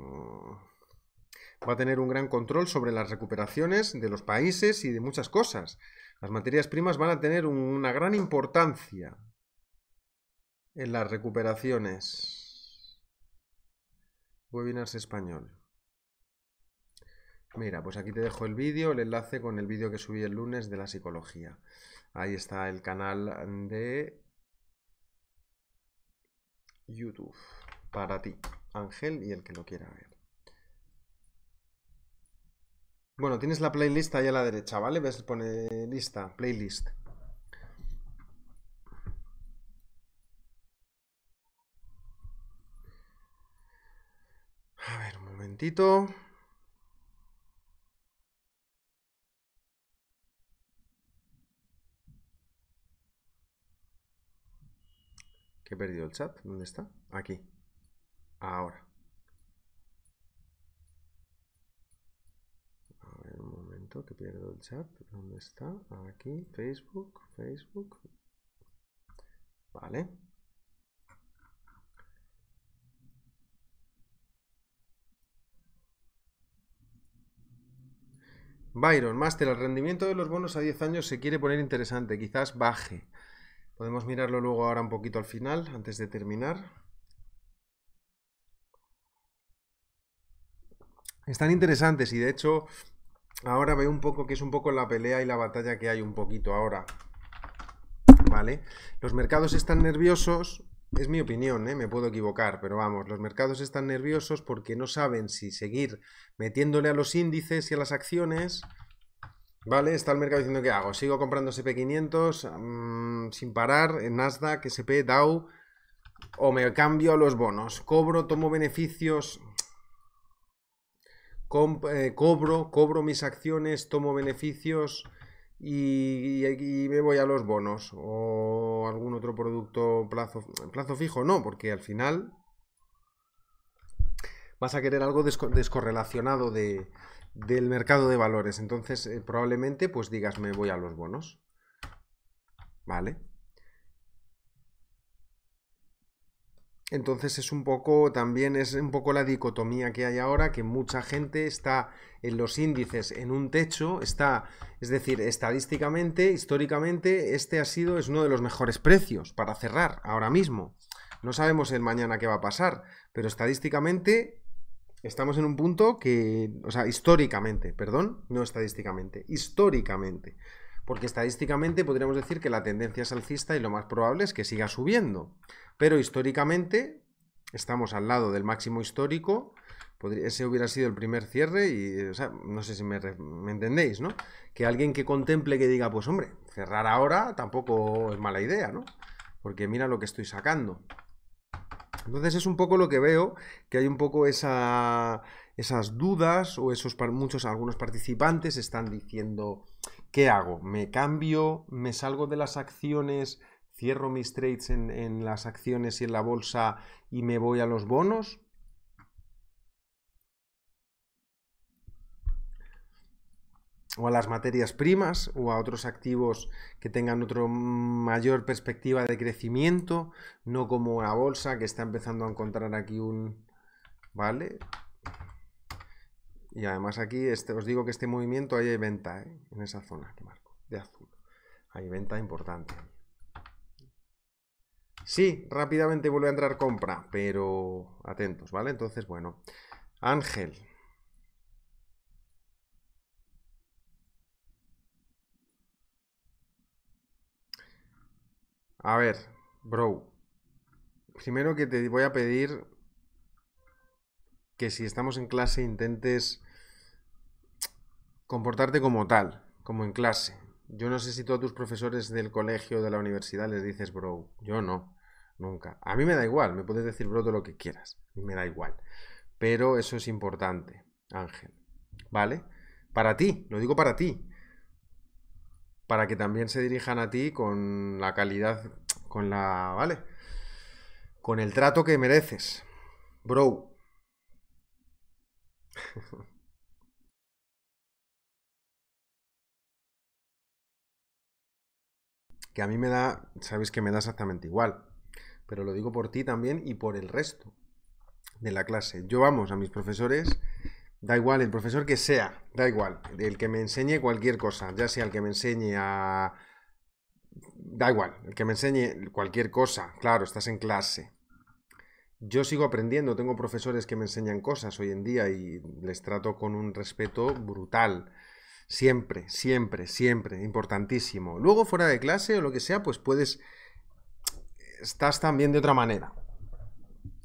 va a tener un gran control sobre las recuperaciones de los países y de muchas cosas. Las materias primas van a tener una gran importancia en las recuperaciones. Webinars español. Mira, pues aquí te dejo el vídeo, el enlace con el vídeo que subí el lunes de la psicología. Ahí está el canal de YouTube para ti, Ángel, y el que lo quiera ver. Bueno, tienes la playlist ahí a la derecha, ¿vale? Ves, poner lista, playlist. A ver, un momentito. Que he perdido el chat. ¿Dónde está? Aquí. Ahora. que pierdo el chat. ¿Dónde está? Aquí, Facebook, Facebook. Vale. Byron, Master, el rendimiento de los bonos a 10 años se quiere poner interesante, quizás baje. Podemos mirarlo luego ahora un poquito al final, antes de terminar. Están interesantes y de hecho ahora veo un poco que es un poco la pelea y la batalla que hay un poquito ahora. ¿Vale? Los mercados están nerviosos, es mi opinión, ¿eh? me puedo equivocar, pero vamos, los mercados están nerviosos porque no saben si seguir metiéndole a los índices y a las acciones, ¿vale? Está el mercado diciendo, ¿qué hago? ¿Sigo comprando SP500 mm, sin parar en Nasdaq, SP, Dow? ¿O me cambio a los bonos? ¿Cobro, tomo beneficios? Eh, cobro, cobro mis acciones, tomo beneficios y, me voy a los bonos o algún otro producto plazo, plazo fijo, no, porque al final vas a querer algo descorrelacionado de, del mercado de valores. Entonces, eh, probablemente pues digas me voy a los bonos. ¿Vale? Entonces es un poco, también es un poco la dicotomía que hay ahora, que mucha gente está en los índices en un techo, está, es decir, estadísticamente, históricamente, este ha sido, es uno de los mejores precios para cerrar ahora mismo. No sabemos el mañana qué va a pasar, pero estadísticamente estamos en un punto que, o sea, históricamente, perdón, no estadísticamente, históricamente. Porque estadísticamente podríamos decir que la tendencia es alcista y lo más probable es que siga subiendo. Pero históricamente estamos al lado del máximo histórico. ese hubiera sido el primer cierre y, no sé si me, entendéis, ¿no? Que alguien que contemple que diga, pues hombre, cerrar ahora tampoco es mala idea, ¿no? Porque mira lo que estoy sacando. Entonces es un poco lo que veo, que hay un poco esas dudas o esos muchos, algunos participantes están diciendo, ¿qué hago? ¿Me cambio? ¿Me salgo de las acciones? cierro mis trades en, las acciones y en la bolsa y me voy a los bonos. o a las materias primas o a otros activos que tengan otra mayor perspectiva de crecimiento, no como la bolsa que está empezando a encontrar aquí un... ¿Vale? Y además aquí este, os digo que este movimiento hay venta, ¿eh? en esa zona que marco, de azul. Hay venta importante. Sí, rápidamente vuelve a entrar compra, pero atentos, ¿vale? Entonces, bueno. Ángel. A ver, bro. Primero que te voy a pedir que si estamos en clase intentes comportarte como tal, como en clase. Yo no sé si todos tus profesores del colegio o de la universidad les dices, bro, yo no nunca. A mí me da igual, me puedes decir todo lo que quieras, me da igual. Pero eso es importante, Ángel. ¿Vale? Para ti, lo digo para ti. Para que también se dirijan a ti con la calidad, con la. ¿Vale? Con el trato que mereces. Bro. que a mí me da, sabes que me da exactamente igual pero lo digo por ti también y por el resto de la clase. Yo vamos a mis profesores, da igual el profesor que sea, da igual, el que me enseñe cualquier cosa, ya sea el que me enseñe a... Da igual, el que me enseñe cualquier cosa, claro, estás en clase. Yo sigo aprendiendo, tengo profesores que me enseñan cosas hoy en día y les trato con un respeto brutal. Siempre, siempre, siempre, importantísimo. Luego fuera de clase o lo que sea, pues puedes estás también de otra manera.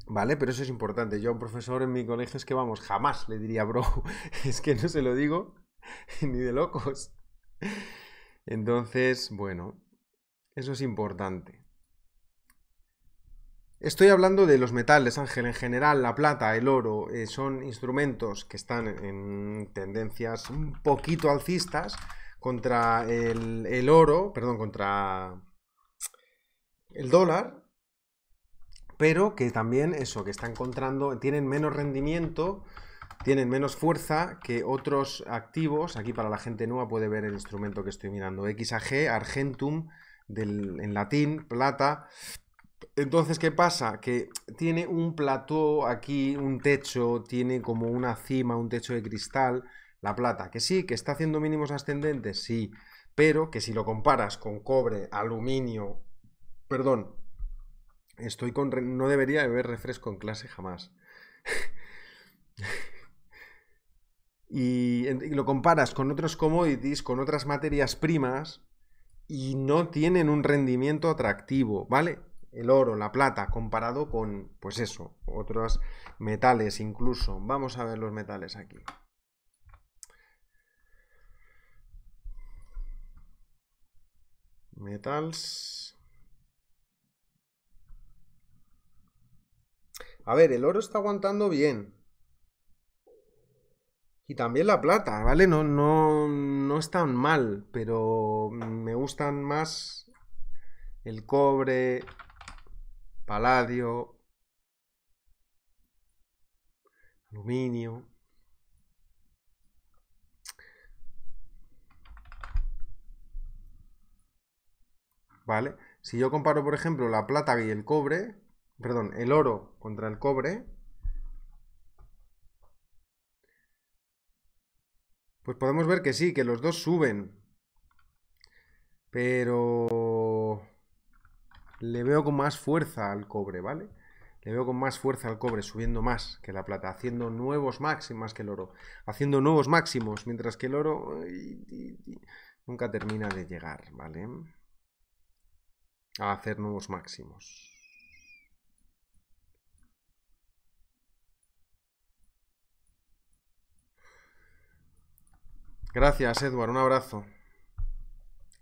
¿Vale? Pero eso es importante. Yo un profesor en mi colegio es que, vamos, jamás le diría, bro, es que no se lo digo ni de locos. Entonces, bueno, eso es importante. Estoy hablando de los metales, Ángel, en general, la plata, el oro, eh, son instrumentos que están en tendencias un poquito alcistas contra el, el oro, perdón, contra el dólar, pero que también eso, que está encontrando, tienen menos rendimiento, tienen menos fuerza que otros activos. Aquí para la gente nueva puede ver el instrumento que estoy mirando, XAG, Argentum, del, en latín, plata. Entonces, ¿qué pasa? Que tiene un plató aquí, un techo, tiene como una cima, un techo de cristal, la plata, que sí, que está haciendo mínimos ascendentes, sí, pero que si lo comparas con cobre, aluminio, Perdón. Estoy con. No debería beber refresco en clase jamás. y, y lo comparas con otros commodities, con otras materias primas, y no tienen un rendimiento atractivo, ¿vale? El oro, la plata, comparado con, pues eso, otros metales incluso. Vamos a ver los metales aquí. Metals. A ver, el oro está aguantando bien. Y también la plata, ¿vale? No, no, es tan mal, pero me gustan más el cobre, paladio, aluminio. ¿Vale? Si yo comparo, por ejemplo, la plata y el cobre, perdón, el oro contra el cobre, pues podemos ver que sí, que los dos suben. Pero le veo con más fuerza al cobre, ¿vale? Le veo con más fuerza al cobre, subiendo más que la plata, haciendo nuevos máximos que el oro, haciendo nuevos máximos, mientras que el oro nunca termina de llegar, ¿vale? A hacer nuevos máximos. Gracias, Edward. Un abrazo.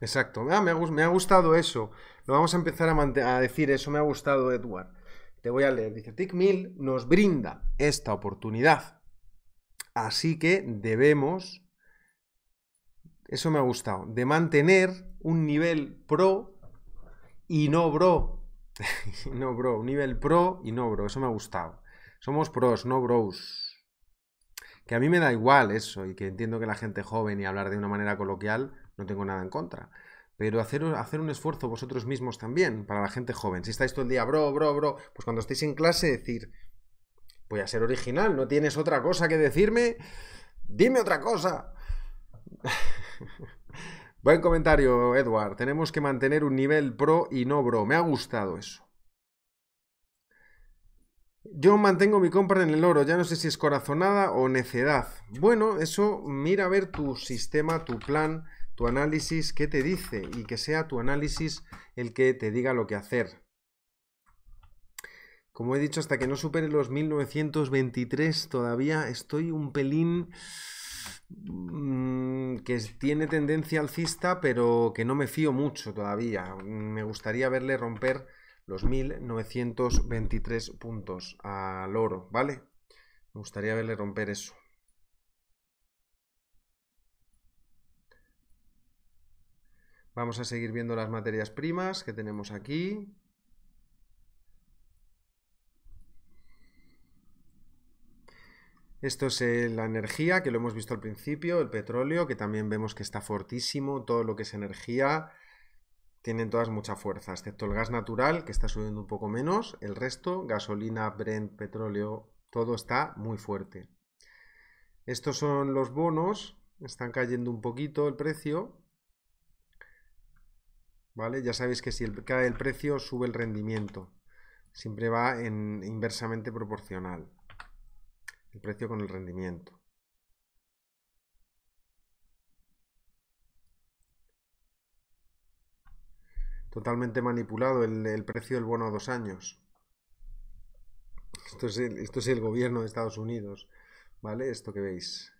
Exacto. Ah, me, ha, me, ha, gustado eso. Lo vamos a empezar a, a, decir eso. Me ha gustado, Edward. Te voy a leer. Dice, TickMill nos brinda esta oportunidad. Así que debemos... Eso me ha gustado. De mantener un nivel pro y no bro. no bro. Un nivel pro y no bro. Eso me ha gustado. Somos pros, no bros. Que a mí me da igual eso y que entiendo que la gente joven y hablar de una manera coloquial no tengo nada en contra. Pero hacer, hacer un esfuerzo vosotros mismos también para la gente joven. Si estáis todo el día, bro, bro, bro, pues cuando estéis en clase decir, voy a ser original, no tienes otra cosa que decirme, dime otra cosa. Buen comentario, Edward. Tenemos que mantener un nivel pro y no bro. Me ha gustado eso. Yo mantengo mi compra en el oro, ya no sé si es corazonada o necedad. Bueno, eso mira a ver tu sistema, tu plan, tu análisis, qué te dice y que sea tu análisis el que te diga lo que hacer. Como he dicho, hasta que no supere los 1923 todavía estoy un pelín mm, que tiene tendencia alcista, pero que no me fío mucho todavía. Me gustaría verle romper los 1923 puntos al oro, ¿vale? Me gustaría verle romper eso. Vamos a seguir viendo las materias primas que tenemos aquí. Esto es eh, la energía, que lo hemos visto al principio, el petróleo, que también vemos que está fortísimo, todo lo que es energía, tienen todas mucha fuerza, excepto el gas natural, que está subiendo un poco menos. El resto, gasolina, Brent, petróleo, todo está muy fuerte. Estos son los bonos, están cayendo un poquito el precio. ¿Vale? Ya sabéis que si cae el precio, sube el rendimiento. Siempre va inversamente proporcional. El precio con el rendimiento. totalmente manipulado el, precio del bono a dos años. Esto es, el, gobierno de Estados Unidos, ¿vale? Esto que veis.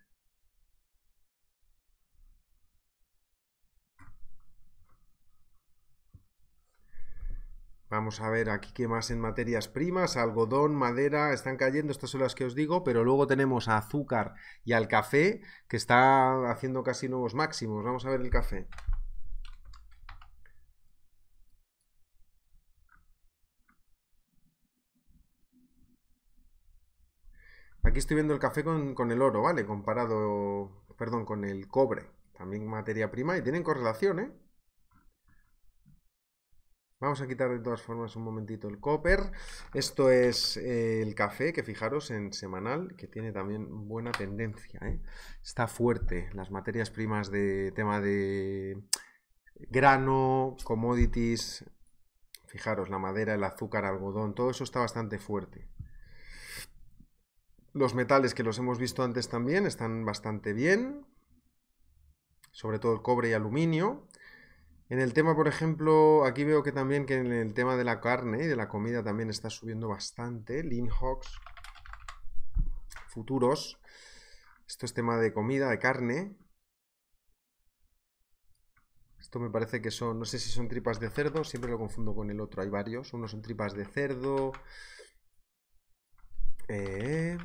Vamos a ver aquí qué más en materias primas, algodón, madera, están cayendo, estas son las que os digo, pero luego tenemos a azúcar y al café, que está haciendo casi nuevos máximos. Vamos a ver el café. Aquí estoy viendo el café con, con el oro, ¿vale? Comparado, perdón, con el cobre. También materia prima y tienen correlación, ¿eh? Vamos a quitar de todas formas un momentito el copper. Esto es eh, el café, que fijaros en semanal, que tiene también buena tendencia. ¿eh? Está fuerte. Las materias primas de tema de grano, commodities, fijaros, la madera, el azúcar, algodón, todo eso está bastante fuerte. Los metales que los hemos visto antes también están bastante bien, sobre todo el cobre y aluminio. En el tema, por ejemplo, aquí veo que también que en el tema de la carne y de la comida también está subiendo bastante. Lean Hawks, futuros. Esto es tema de comida, de carne. Esto me parece que son, no sé si son tripas de cerdo, siempre lo confundo con el otro, hay varios. Unos son tripas de cerdo, eh,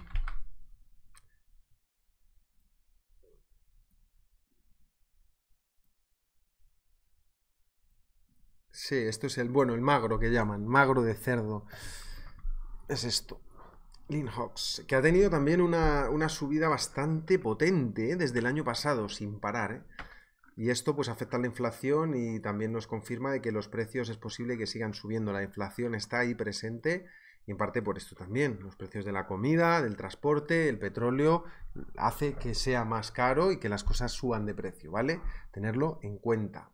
sí, esto es el bueno, el magro que llaman, magro de cerdo. Es esto. Linhawks, que ha tenido también una, una subida bastante potente ¿eh? desde el año pasado, sin parar. ¿eh? Y esto pues afecta a la inflación y también nos confirma de que los precios es posible que sigan subiendo. La inflación está ahí presente y en parte por esto también, los precios de la comida, del transporte, el petróleo, hace que sea más caro y que las cosas suban de precio, ¿vale? Tenerlo en cuenta.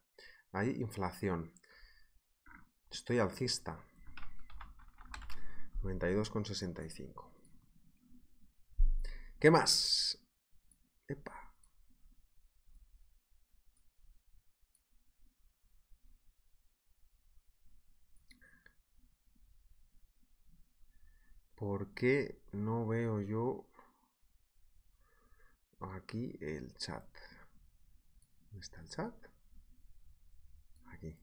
Hay inflación. Estoy alcista. 92,65. ¿Qué más? Epa. ¿Por qué no veo yo aquí el chat? ¿Dónde está el chat? Aquí.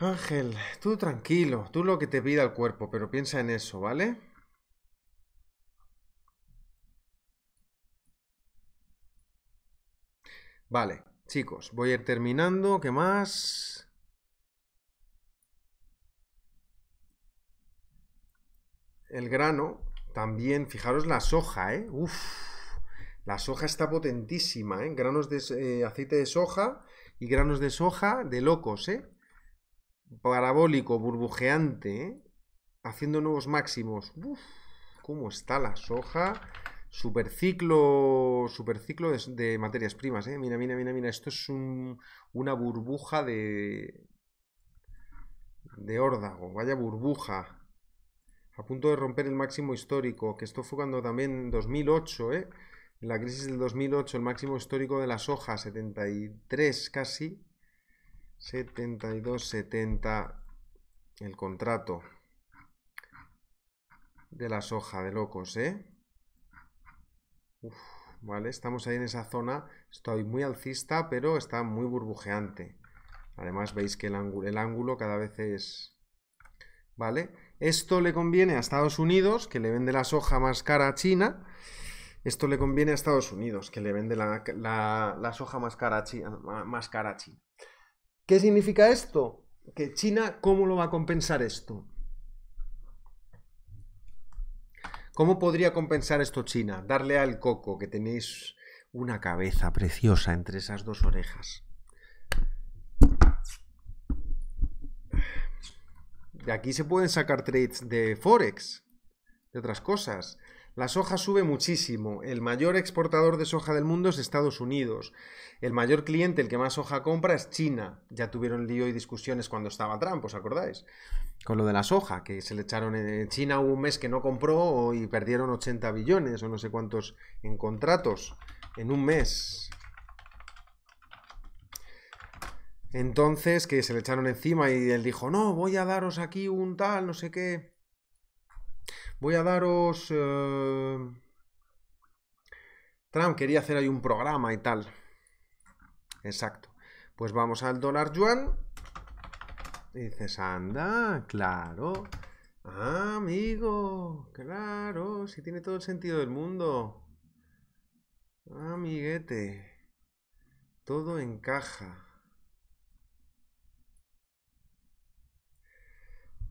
Ángel, tú tranquilo, tú lo que te pida el cuerpo, pero piensa en eso, ¿vale? Vale. Chicos, voy a ir terminando. ¿Qué más? El grano, también, fijaros la soja, ¿eh? Uf, la soja está potentísima, ¿eh? Granos de eh, aceite de soja y granos de soja de locos, ¿eh? Parabólico, burbujeante, ¿eh? Haciendo nuevos máximos. Uf, cómo está la soja Superciclo, superciclo de, de materias primas, ¿eh? Mira, mira, mira, mira, esto es un, una burbuja de... de órdago, vaya burbuja. A punto de romper el máximo histórico, que esto fue cuando también en 2008, ¿eh? En la crisis del 2008, el máximo histórico de la soja, 73 casi. 72, 70 el contrato de la soja de locos, ¿eh? vale, estamos ahí en esa zona. Estoy muy alcista, pero está muy burbujeante. Además, veis que el ángulo, cada vez es... ¿Vale? Esto le conviene a Estados Unidos, que le vende la soja más cara a China. Esto le conviene a Estados Unidos, que le vende la, la, soja más cara a China. ¿Qué significa esto? Que China, ¿cómo lo va a compensar esto? ¿Cómo podría compensar esto China? Darle al coco, que tenéis una cabeza preciosa entre esas dos orejas. De aquí se pueden sacar trades de Forex, de otras cosas. La soja sube muchísimo. El mayor exportador de soja del mundo es Estados Unidos. El mayor cliente, el que más soja compra, es China. Ya tuvieron lío y discusiones cuando estaba Trump, ¿os acordáis? con lo de la soja, que se le echaron en China un mes que no compró y perdieron 80 billones o no sé cuántos en contratos en un mes. Entonces, que se le echaron encima y él dijo, no, voy a daros aquí un tal, no sé qué. Voy a daros... Eh, Trump quería hacer ahí un programa y tal. Exacto. Pues vamos al dólar yuan dices, anda, claro. Ah, amigo, claro, si tiene todo el sentido del mundo. Ah, amiguete, todo encaja.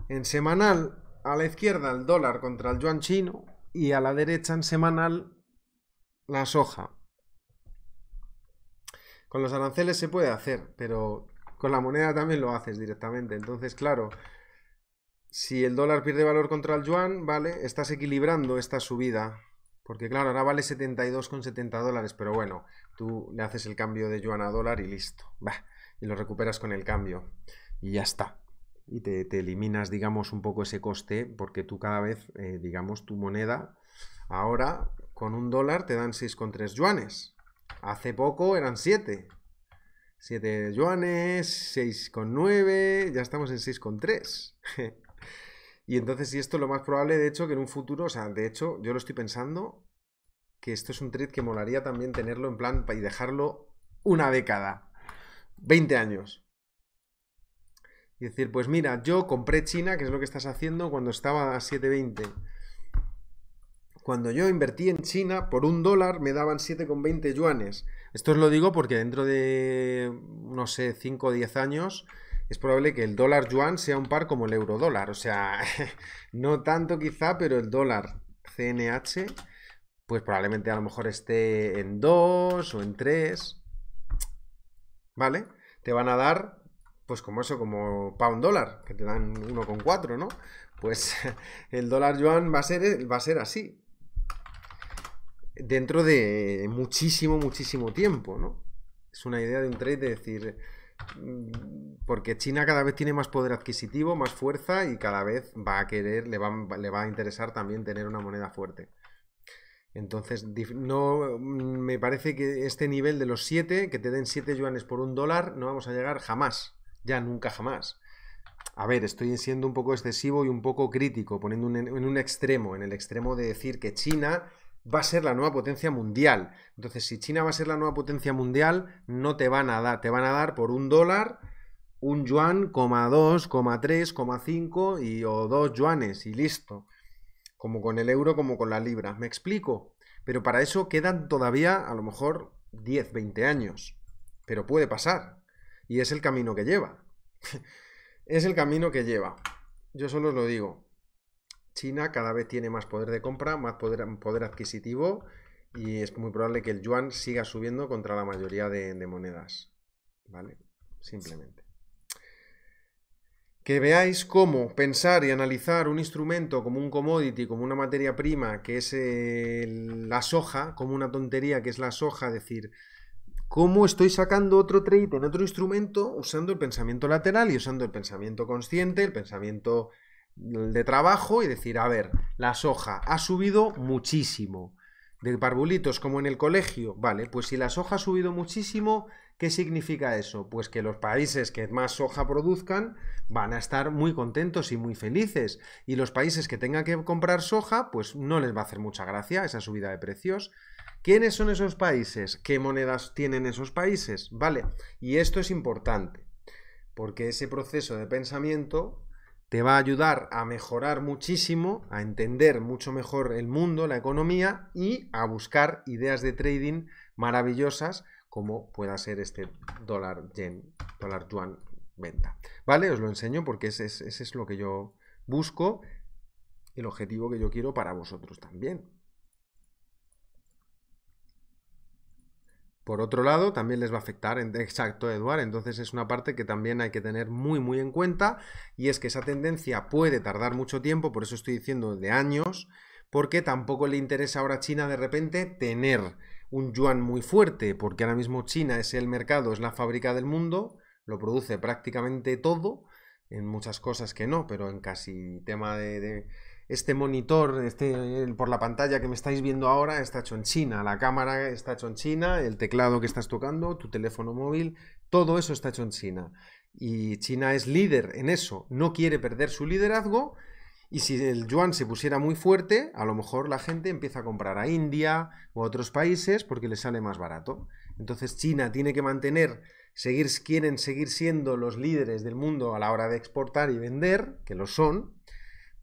En semanal, a la izquierda el dólar contra el yuan chino y a la derecha en semanal la soja. Con los aranceles se puede hacer, pero con la moneda también lo haces directamente. Entonces, claro, si el dólar pierde valor contra el yuan, ¿vale? Estás equilibrando esta subida. Porque claro, ahora vale 72,70 dólares, pero bueno, tú le haces el cambio de yuan a dólar y listo. y lo recuperas con el cambio. Y ya está. Y te, eliminas, digamos, un poco ese coste, porque tú cada vez, eh, digamos, tu moneda, ahora con un dólar te dan 6,3 yuanes. Hace poco eran 7. 7 yuanes, 6,9, ya estamos en 6,3. y entonces, y esto es lo más probable, de hecho, que en un futuro, o sea, de hecho, yo lo estoy pensando, que esto es un trade que molaría también tenerlo en plan y dejarlo una década, 20 años. Y decir, pues mira, yo compré China, que es lo que estás haciendo cuando estaba a 720. Cuando yo invertí en China, por un dólar me daban 7,20 yuanes. Esto os lo digo porque dentro de, no sé, 5 o 10 años, es probable que el dólar yuan sea un par como el euro dólar. O sea, no tanto quizá, pero el dólar CNH, pues probablemente a lo mejor esté en 2 o en 3. ¿Vale? Te van a dar, pues como eso, como pound dólar, que te dan 1,4, ¿no? Pues el dólar yuan va a ser, va a ser así dentro de muchísimo, muchísimo tiempo, ¿no? Es una idea de un trade de decir, mm, porque China cada vez tiene más poder adquisitivo, más fuerza y cada vez va a querer, le va, le va a interesar también tener una moneda fuerte. Entonces, no mm, me parece que este nivel de los siete, que te den siete yuanes por un dólar, no vamos a llegar jamás, ya nunca jamás. A ver, estoy siendo un poco excesivo y un poco crítico, poniendo en un extremo, en el extremo de decir que China va a ser la nueva potencia mundial. Entonces, si China va a ser la nueva potencia mundial, no te van a dar, te van a dar por un dólar un yuan, coma dos, tres, cinco y o dos yuanes y listo. Como con el euro, como con la libra. ¿Me explico? Pero para eso quedan todavía a lo mejor 10, 20 años. Pero puede pasar. Y es el camino que lleva. es el camino que lleva. Yo solo os lo digo. China cada vez tiene más poder de compra, más poder, adquisitivo y es muy probable que el yuan siga subiendo contra la mayoría de, monedas. ¿Vale? Simplemente. Que veáis cómo pensar y analizar un instrumento como un commodity, como una materia prima, que es eh, la soja, como una tontería que es la soja, decir, ¿Cómo estoy sacando otro trade en otro instrumento usando el pensamiento lateral y usando el pensamiento consciente, el pensamiento de trabajo y decir, a ver, la soja ha subido muchísimo. De barbulitos, como en el colegio, vale, pues si la soja ha subido muchísimo, ¿qué significa eso? Pues que los países que más soja produzcan van a estar muy contentos y muy felices. Y los países que tengan que comprar soja, pues no les va a hacer mucha gracia esa subida de precios. ¿Quiénes son esos países? ¿Qué monedas tienen esos países? Vale, y esto es importante, porque ese proceso de pensamiento te va a ayudar a mejorar muchísimo, a entender mucho mejor el mundo, la economía y a buscar ideas de trading maravillosas como pueda ser este dólar yen, dólar yuan venta. ¿Vale? Os lo enseño porque ese es, es lo que yo busco, el objetivo que yo quiero para vosotros también. Por otro lado, también les va a afectar, exacto, Eduard, entonces es una parte que también hay que tener muy, muy en cuenta, y es que esa tendencia puede tardar mucho tiempo, por eso estoy diciendo de años, porque tampoco le interesa ahora a China de repente tener un yuan muy fuerte, porque ahora mismo China es el mercado, es la fábrica del mundo, lo produce prácticamente todo, en muchas cosas que no, pero en casi tema de, de este monitor este, por la pantalla que me estáis viendo ahora está hecho en China, la cámara está hecho en China, el teclado que estás tocando, tu teléfono móvil, todo eso está hecho en China. Y China es líder en eso, no quiere perder su liderazgo y si el yuan se pusiera muy fuerte, a lo mejor la gente empieza a comprar a India o a otros países porque les sale más barato. Entonces China tiene que mantener, seguir, quieren seguir siendo los líderes del mundo a la hora de exportar y vender, que lo son,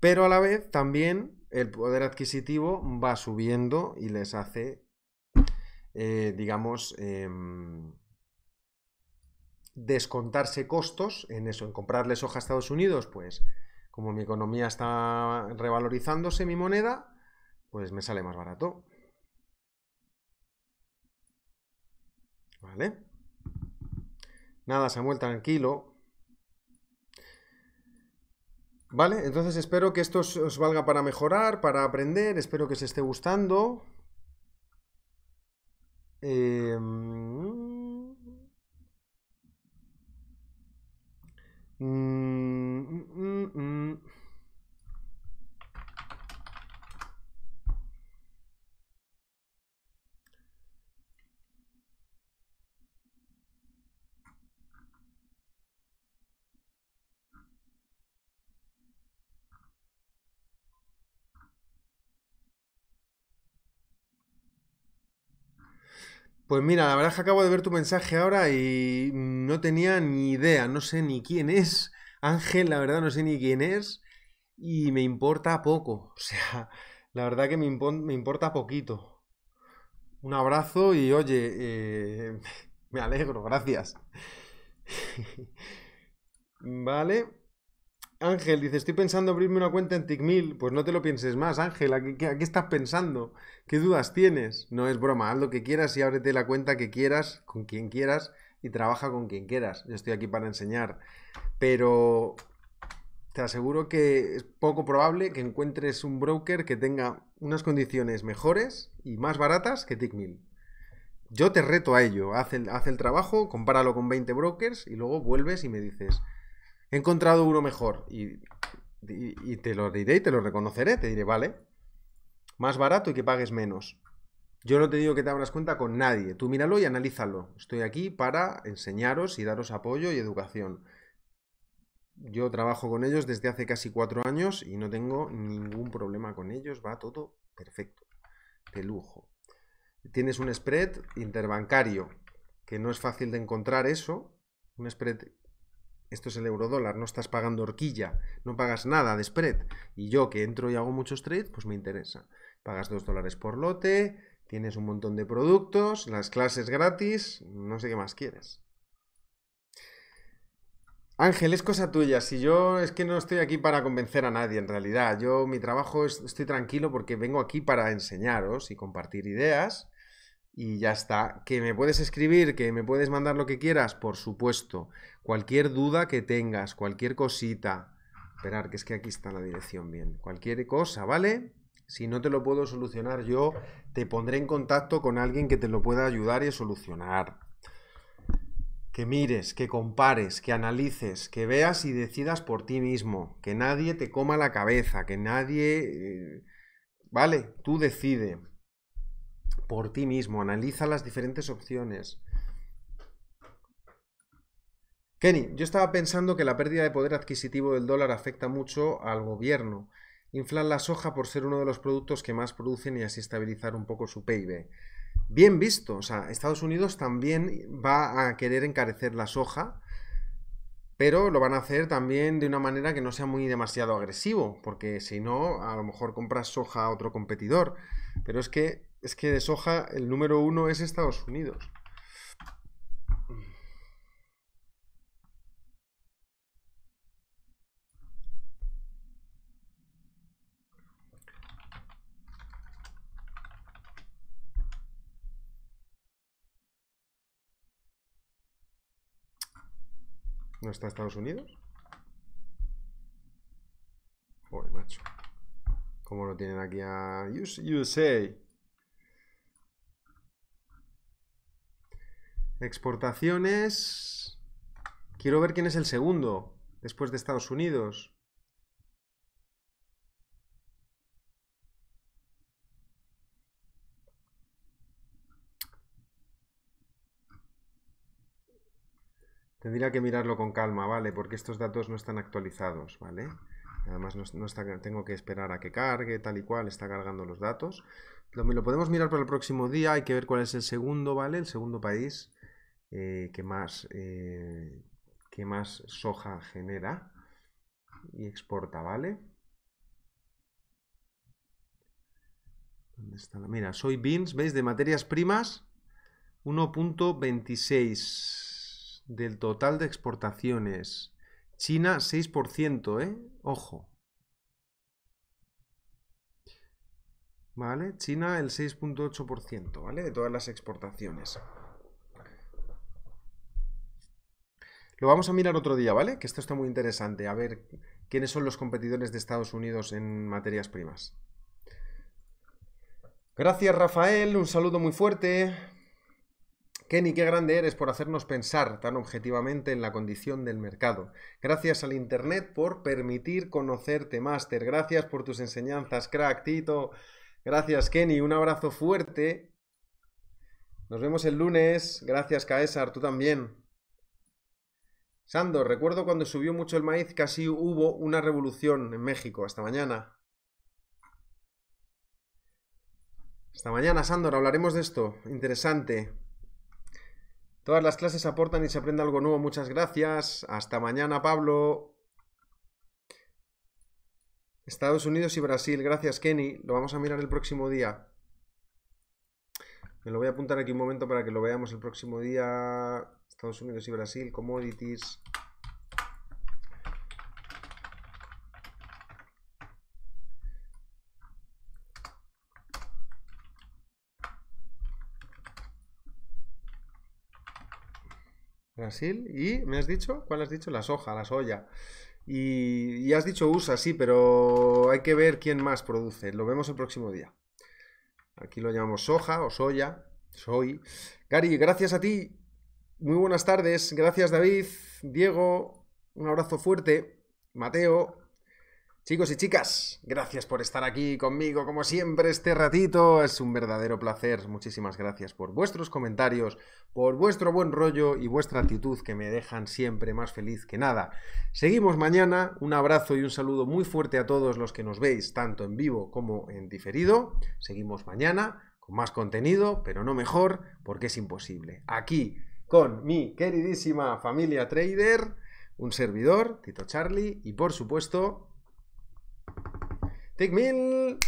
pero a la vez también el poder adquisitivo va subiendo y les hace, eh, digamos, em, descontarse costos en eso, en comprarles hoja a Estados Unidos, pues como mi economía está revalorizándose mi moneda, pues me sale más barato. ¿Vale? Nada, Samuel, tranquilo. Vale, entonces espero que esto os, valga para mejorar, para aprender, espero que se esté gustando. Em, mm, mm, mm, Pues mira, la verdad es que acabo de ver tu mensaje ahora y no tenía ni idea, no sé ni quién es. Ángel, la verdad no sé ni quién es y me importa poco. O sea, la verdad que me, importa poquito. Un abrazo y oye, eh, me alegro, gracias. vale. Ángel dice, estoy pensando abrirme una cuenta en Tickmill. Pues no te lo pienses más, Ángel. ¿a qué, estás pensando? ¿Qué dudas tienes? No es broma, haz lo que quieras y ábrete la cuenta que quieras, con quien quieras, y trabaja con quien quieras. Yo estoy aquí para enseñar. Pero te aseguro que es poco probable que encuentres un broker que tenga unas condiciones mejores y más baratas que Tickmill. Yo te reto a ello. Haz haz el trabajo, compáralo con 20 brokers y luego vuelves y me dices he encontrado uno mejor. Y, te lo diré y te lo reconoceré. Te diré, vale, más barato y que pagues menos. Yo no te digo que te abras cuenta con nadie. Tú míralo y analízalo. Estoy aquí para enseñaros y daros apoyo y educación. Yo trabajo con ellos desde hace casi cuatro años y no tengo ningún problema con ellos. Va todo perfecto. De lujo. Tienes un spread interbancario, que no es fácil de encontrar eso. Un spread esto es el euro dólar, no estás pagando horquilla, no pagas nada de spread. Y yo que entro y hago muchos trades, pues me interesa. Pagas 2 dólares por lote, tienes un montón de productos, las clases gratis, no sé qué más quieres. Ángel, es cosa tuya. Si yo es que no estoy aquí para convencer a nadie, en realidad. Yo mi trabajo es, estoy tranquilo porque vengo aquí para enseñaros y compartir ideas y ya está. Que me puedes escribir, que me puedes mandar lo que quieras, por supuesto. Cualquier duda que tengas, cualquier cosita. Esperar, que es que aquí está la dirección bien. Cualquier cosa, ¿vale? Si no te lo puedo solucionar yo, te pondré en contacto con alguien que te lo pueda ayudar y solucionar. Que mires, que compares, que analices, que veas y decidas por ti mismo, que nadie te coma la cabeza, que nadie... Eh, ¿Vale? Tú decide por ti mismo, analiza las diferentes opciones. Kenny, yo estaba pensando que la pérdida de poder adquisitivo del dólar afecta mucho al gobierno. inflar la soja por ser uno de los productos que más producen y así estabilizar un poco su PIB. Bien visto, o sea, Estados Unidos también va a querer encarecer la soja, pero lo van a hacer también de una manera que no sea muy demasiado agresivo, porque si no, a lo mejor compras soja a otro competidor. Pero es que es que de soja el número uno es Estados Unidos. ¿No está Estados Unidos? Joder, macho. ¿Cómo lo tienen aquí a USA? Exportaciones. Quiero ver quién es el segundo después de Estados Unidos. Tendría que mirarlo con calma, ¿vale? Porque estos datos no están actualizados, ¿vale? Además, no, tengo que esperar a que cargue, tal y cual, está cargando los datos. lo podemos mirar para el próximo día, hay que ver cuál es el segundo, ¿vale? El segundo país. Eh, que, más, eh, que más soja genera y exporta, ¿vale? Mira está la? ¿veis? De materias primas, 1.26 del total de exportaciones. China, 6%, ¿eh? Ojo. ¿Vale? China, el 6.8%, ¿vale? De todas las exportaciones. Lo vamos a mirar otro día, ¿vale? Que esto está muy interesante. A ver quiénes son los competidores de Estados Unidos en materias primas. Gracias, Rafael. Un saludo muy fuerte. Kenny, qué grande eres por hacernos pensar tan objetivamente en la condición del mercado. Gracias al Internet por permitir conocerte, Master. Gracias por tus enseñanzas, crack, Tito. Gracias, Kenny. Un abrazo fuerte. Nos vemos el lunes. Gracias, Caesar. Tú también. Sandor, recuerdo cuando subió mucho el maíz, casi hubo una revolución en México. Hasta mañana. Hasta mañana, Sandor, hablaremos de esto. Interesante. Todas las clases aportan y se aprende algo nuevo. Muchas gracias. Hasta mañana, Pablo. Estados Unidos y Brasil. Gracias, Kenny. Lo vamos a mirar el próximo día. Me lo voy a apuntar aquí un momento para que lo veamos el próximo día. Estados Unidos y Brasil, commodities. Brasil y me has dicho, ¿cuál has dicho? La soja, la soya. Y, has dicho USA, sí, pero hay que ver quién más produce. Lo vemos el próximo día. Aquí lo llamamos soja o soya, soy. Gary, gracias a ti muy buenas tardes. Gracias, David, Diego. Un abrazo fuerte. Mateo. Chicos y chicas, gracias por estar aquí conmigo como siempre este ratito. Es un verdadero placer. Muchísimas gracias por vuestros comentarios, por vuestro buen rollo y vuestra actitud que me dejan siempre más feliz que nada. Seguimos mañana. Un abrazo y un saludo muy fuerte a todos los que nos veis, tanto en vivo como en diferido. Seguimos mañana con más contenido, pero no mejor, porque es imposible. Aquí con mi queridísima familia trader, un servidor, Tito Charlie, y por supuesto, TickMill.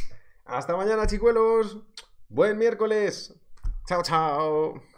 Hasta mañana, chicuelos. Buen miércoles. Chao, chao.